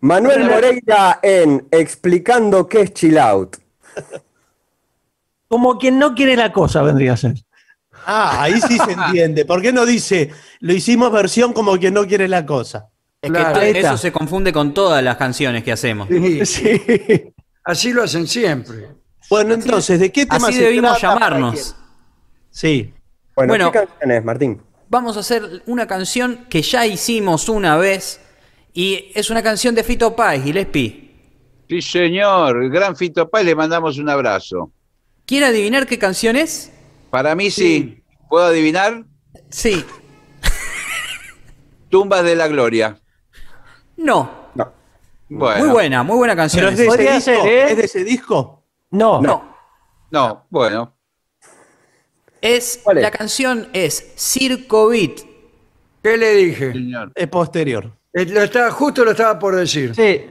Manuel Moreira en Explicando qué es chill out. Como quien no quiere la cosa, vendría a ser. Ah, ahí sí se entiende. ¿Por qué no dice, lo hicimos versión como que no quiere la cosa? Es eso se confunde con todas las canciones que hacemos. Sí. Así lo hacen siempre. Bueno, entonces, ¿de qué tema se debimos llamarnos. Sí. Bueno, ¿qué canciones, Martín? Vamos a hacer una canción que ya hicimos una vez y es una canción de Fito Páez, Lespi. Sí, señor. Gran Fito Páez, le mandamos un abrazo. ¿Quiere adivinar qué canción es? Para mí sí. ¿Puedo adivinar? Sí. Tumbas de la Gloria. No. No. Muy buena, muy buena canción. Eh? es, de ese disco? No. No. No, bueno. Es, La canción es Circo Beat. ¿Qué le dije? Es posterior. Eh, lo estaba, justo lo estaba por decir. Sí.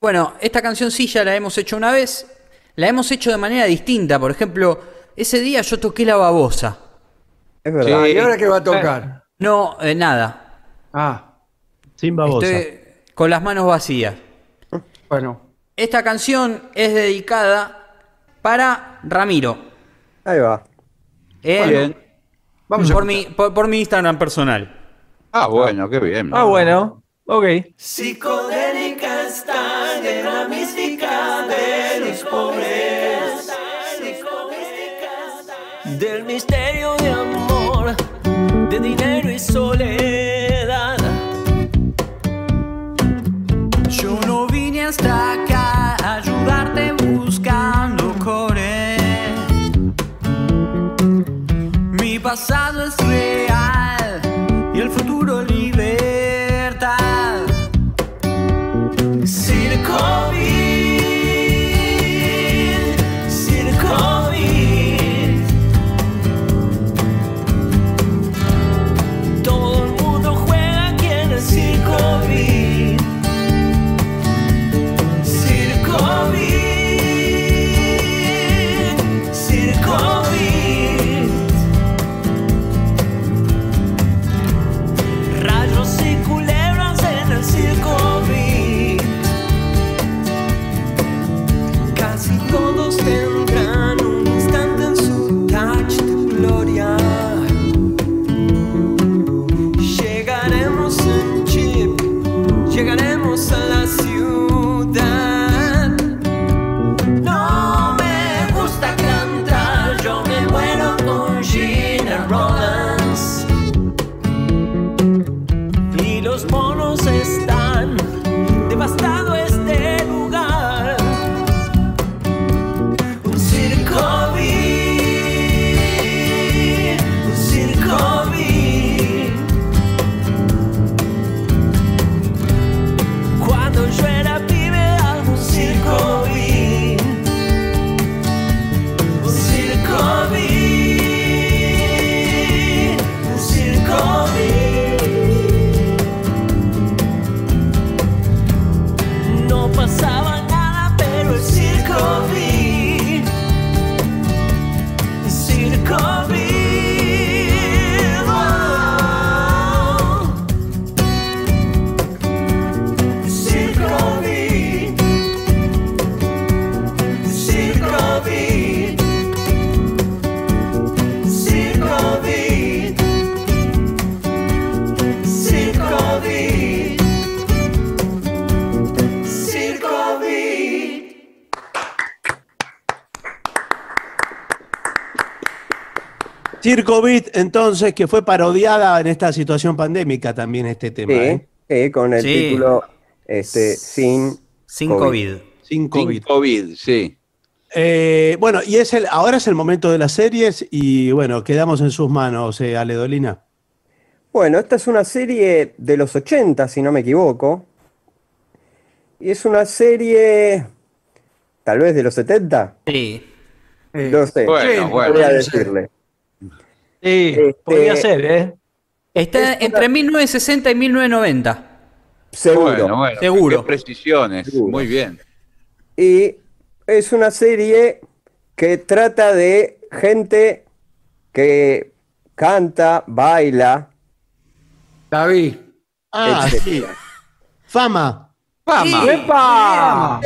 Bueno, esta canción sí ya la hemos hecho una vez. La hemos hecho de manera distinta. Por ejemplo, ese día yo toqué la babosa. Es verdad. ¿Y ahora qué va a tocar? No, eh, nada. Ah, sin babosa. con las manos vacías. Bueno. Esta canción es dedicada para Ramiro. Ahí va. Eh, vamos por, mi, por, mi Instagram personal. Ah, bueno, qué bien. Ah, bueno. Ok. Psicodélica está en la soleil Circovid, entonces, que fue parodiada en esta situación pandémica también este tema. ¿eh? con el título este, Sin, COVID. Sin COVID. sí. Eh, bueno, y es el, ahora es el momento de las series y bueno, quedamos en sus manos, eh, Aledolina. Bueno, esta es una serie de los 80, si no me equivoco. Y es una serie, tal vez de los 70. Sí. bueno, voy a decirle. Sí, podría este, ser, ¿eh? Está entre 1960 y 1990. Seguro. Seguro. Qué precisiones. Muy bien. Y es una serie que trata de gente que canta, baila. David. Ah, este. sí. Fama. Fama. Sí. ¡Epa!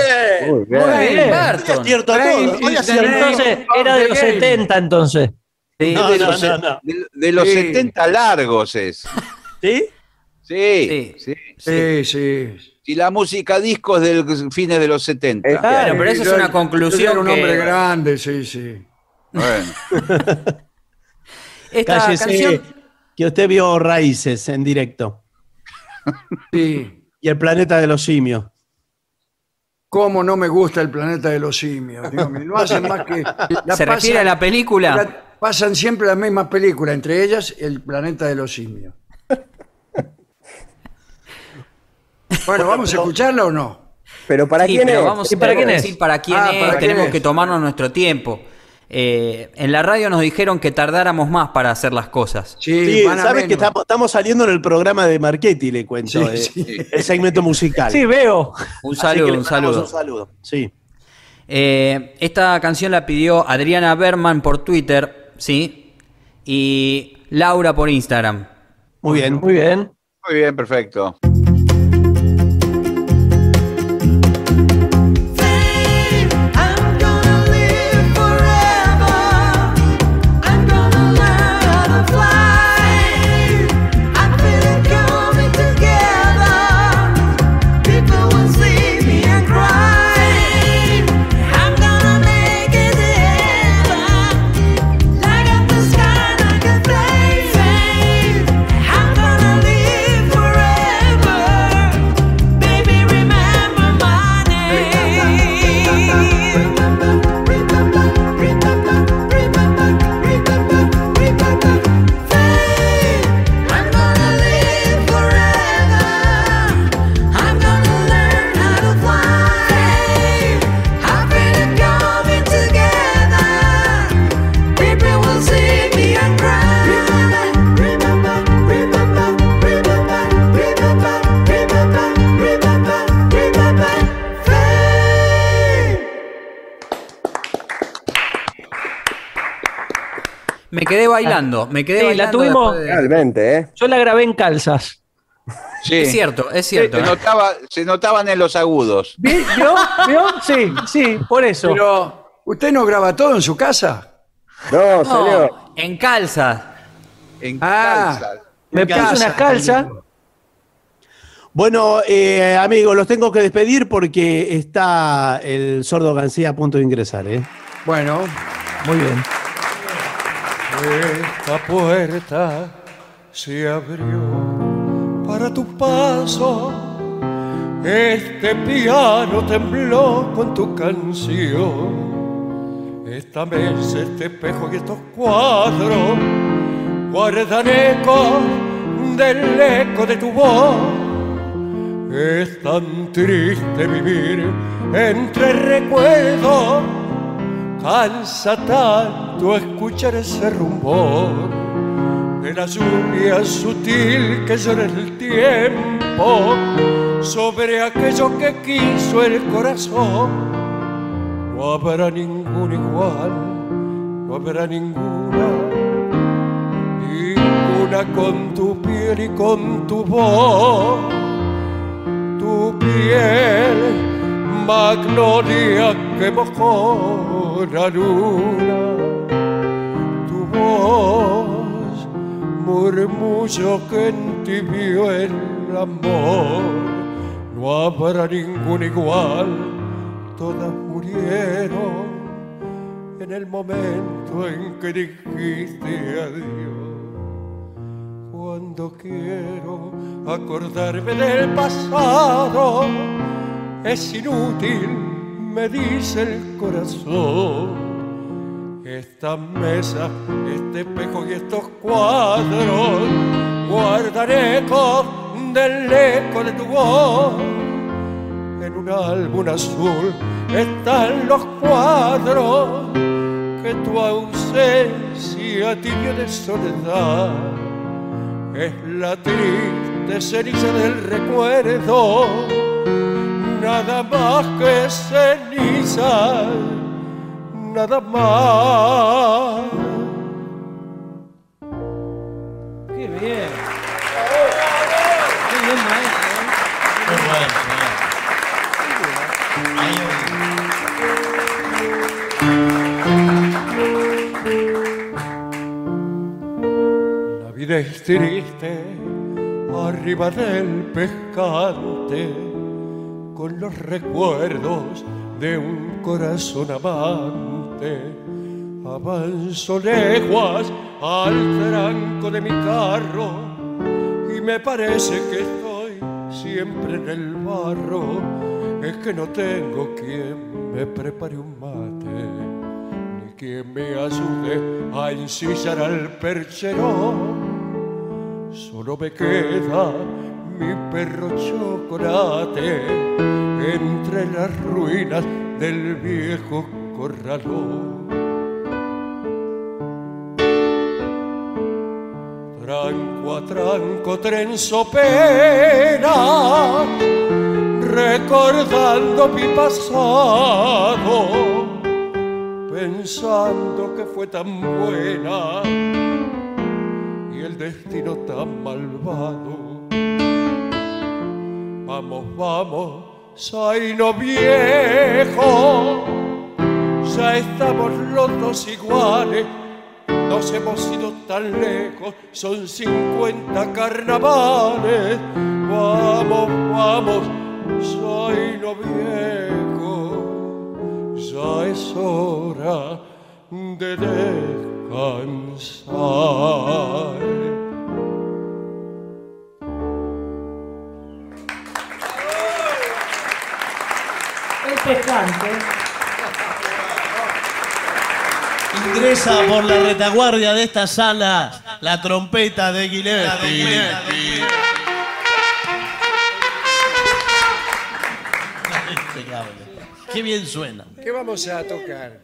Muy bien. Muy bien. acierto Entonces, era de los 70 entonces de, los, 70 largos es. ¿Sí? Sí, sí, sí. sí. Y la música discos del fines de los 70. claro, pero esa es una conclusión. un hombre grande, sí, sí. Esta que usted vio Raíces en directo. Sí. Y el planeta de los simios. ¿Cómo no me gusta el planeta de los simios? no hacen más que. ¿Se refiere a la película? pasan siempre las mismas películas, entre ellas El planeta de los simios. Bueno, ¿vamos a escucharlo o no? Pero ¿para quién es? ¿Y para quién ah, para quién tenemos que tomarnos nuestro tiempo. Eh, en la radio nos dijeron que tardáramos más para hacer las cosas. Sí, sabes que estamos, saliendo en el programa de Marchetti, le cuento, eh, el segmento musical. Sí, veo. Un saludo, un saludo. Un saludo, sí. Eh, esta canción la pidió Adriana Berman por Twitter sí. Y Laura por Instagram. Muy bien. Muy bien. Muy bien, perfecto. bailando. Ah. Me quedé bailando Realmente, ¿eh? Yo la grabé en calzas. Es cierto, es cierto. ¿eh? Se, notaban en los agudos. ¿Vio? Sí, sí, por eso. Pero, ¿usted no graba todo en su casa? No, señor. En calzas. En ah, calzas. Me puse unas calzas Bueno, eh, amigos, los tengo que despedir porque está el sordo García a punto de ingresar. ¿eh? Bueno, muy bien. Esta puerta se abrió para tu paso. Este piano tembló con tu canción. Esta mesa, este espejo y estos cuadros guardan eco del eco de tu voz. Es tan triste vivir entre recuerdos Cansa tanto escuchar ese rumor de la lluvia sutil que llora el tiempo sobre aquello que quiso el corazón. No habrá ningún igual, no habrá ninguna, ninguna con tu piel y con tu voz, tu piel magnolia que mojó la luna. Tu voz, murmullo que vio el amor. No habrá ningún igual, todas murieron en el momento en que dijiste adiós. Cuando quiero acordarme del pasado, es inútil, me dice el corazón. Esta mesa, este espejo y estos cuadros guardan eco del eco de tu voz. En un álbum azul están los cuadros que tu ausencia tiñe de soledad es la triste ceniza del recuerdo nada más que ceniza, nada más. Qué bien. La vida es triste arriba del pescante con los recuerdos de un corazón amante. Avanzo lejos al tranco de mi carro y me parece que estoy siempre en el barro. Es que no tengo quien me prepare un mate, ni quien me ayude a ensillar al perchero. Solo me queda mi perro chocolate entre las ruinas del viejo corralón. Tranco a tranco, trenzo pena, recordando mi pasado, pensando que fue tan buena y el destino tan malvado. Vamos, vamos, no, viejo, ya estamos los dos iguales, nos hemos ido tan lejos, son 50 carnavales. Vamos, vamos, soy viejo, ya es hora de descansar. Ingresa por la retaguardia de esta sala la trompeta de Giletti. Este qué bien suena. ¿Qué vamos a tocar?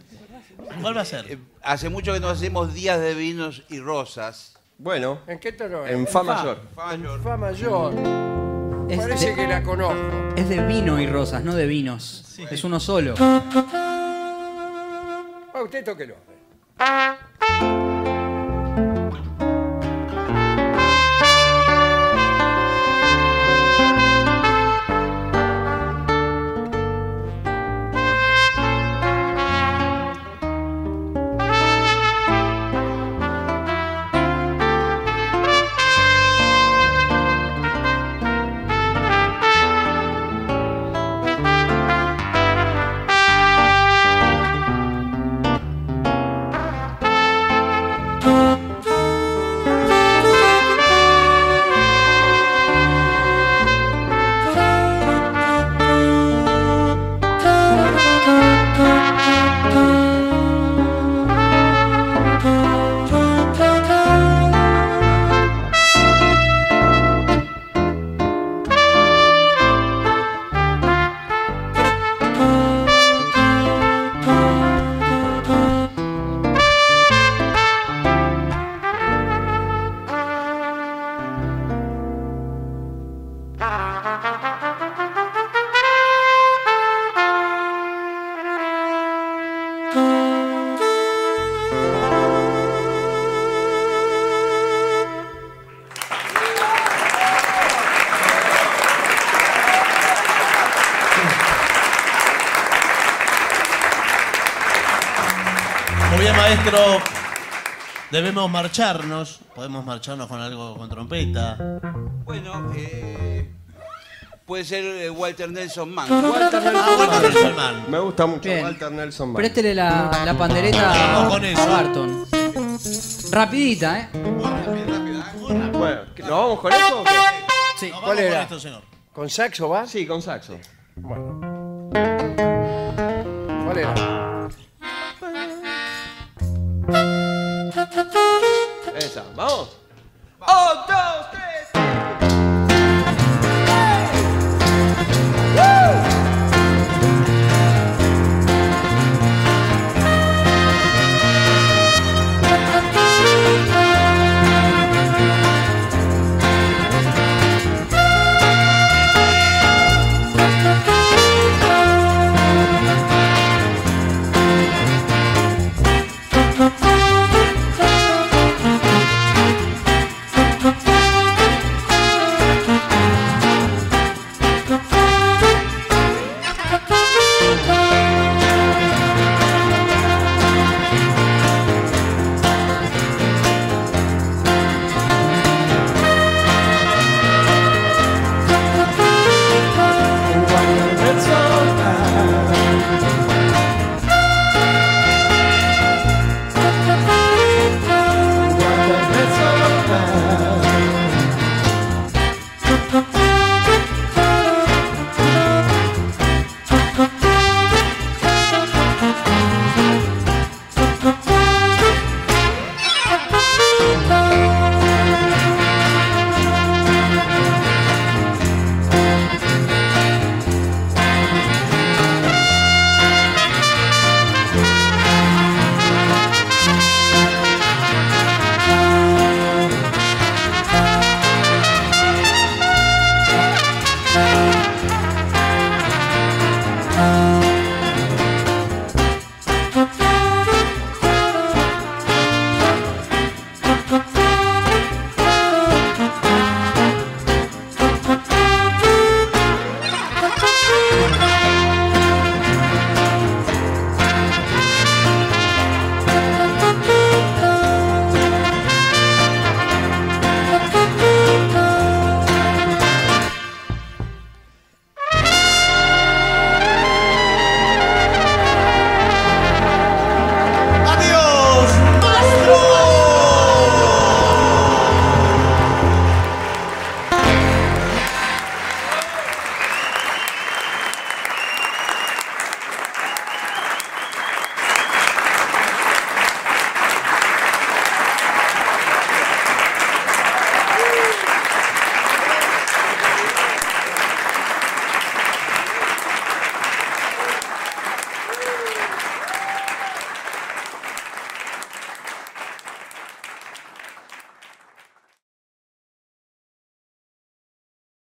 ¿Cuál va a ser? Eh, hace mucho que nos hacemos días de vinos y rosas. Bueno, ¿En qué tono en fa mayor. Fa mayor. Fa mayor. Es de, que la conozco. Es de vino y rosas, no de vinos. Es uno solo. A ah, usted tóquelo. debemos marcharnos. Podemos marcharnos con algo con trompeta. Bueno, eh, puede ser eh, Walter Nelson Mann. Walter ah, Nelson, Mann. Me gusta mucho Walter Nelson Mann. Préstele la, la pandereta ah, a, con eso. Barton. Rapidita, ¿eh? Bueno, ¿nos vamos con eso o qué? Sí. ¿Cuál era? con ¿Con saxo va? Sí, con saxo. Bueno. ¿Cuál era? Oh Bon.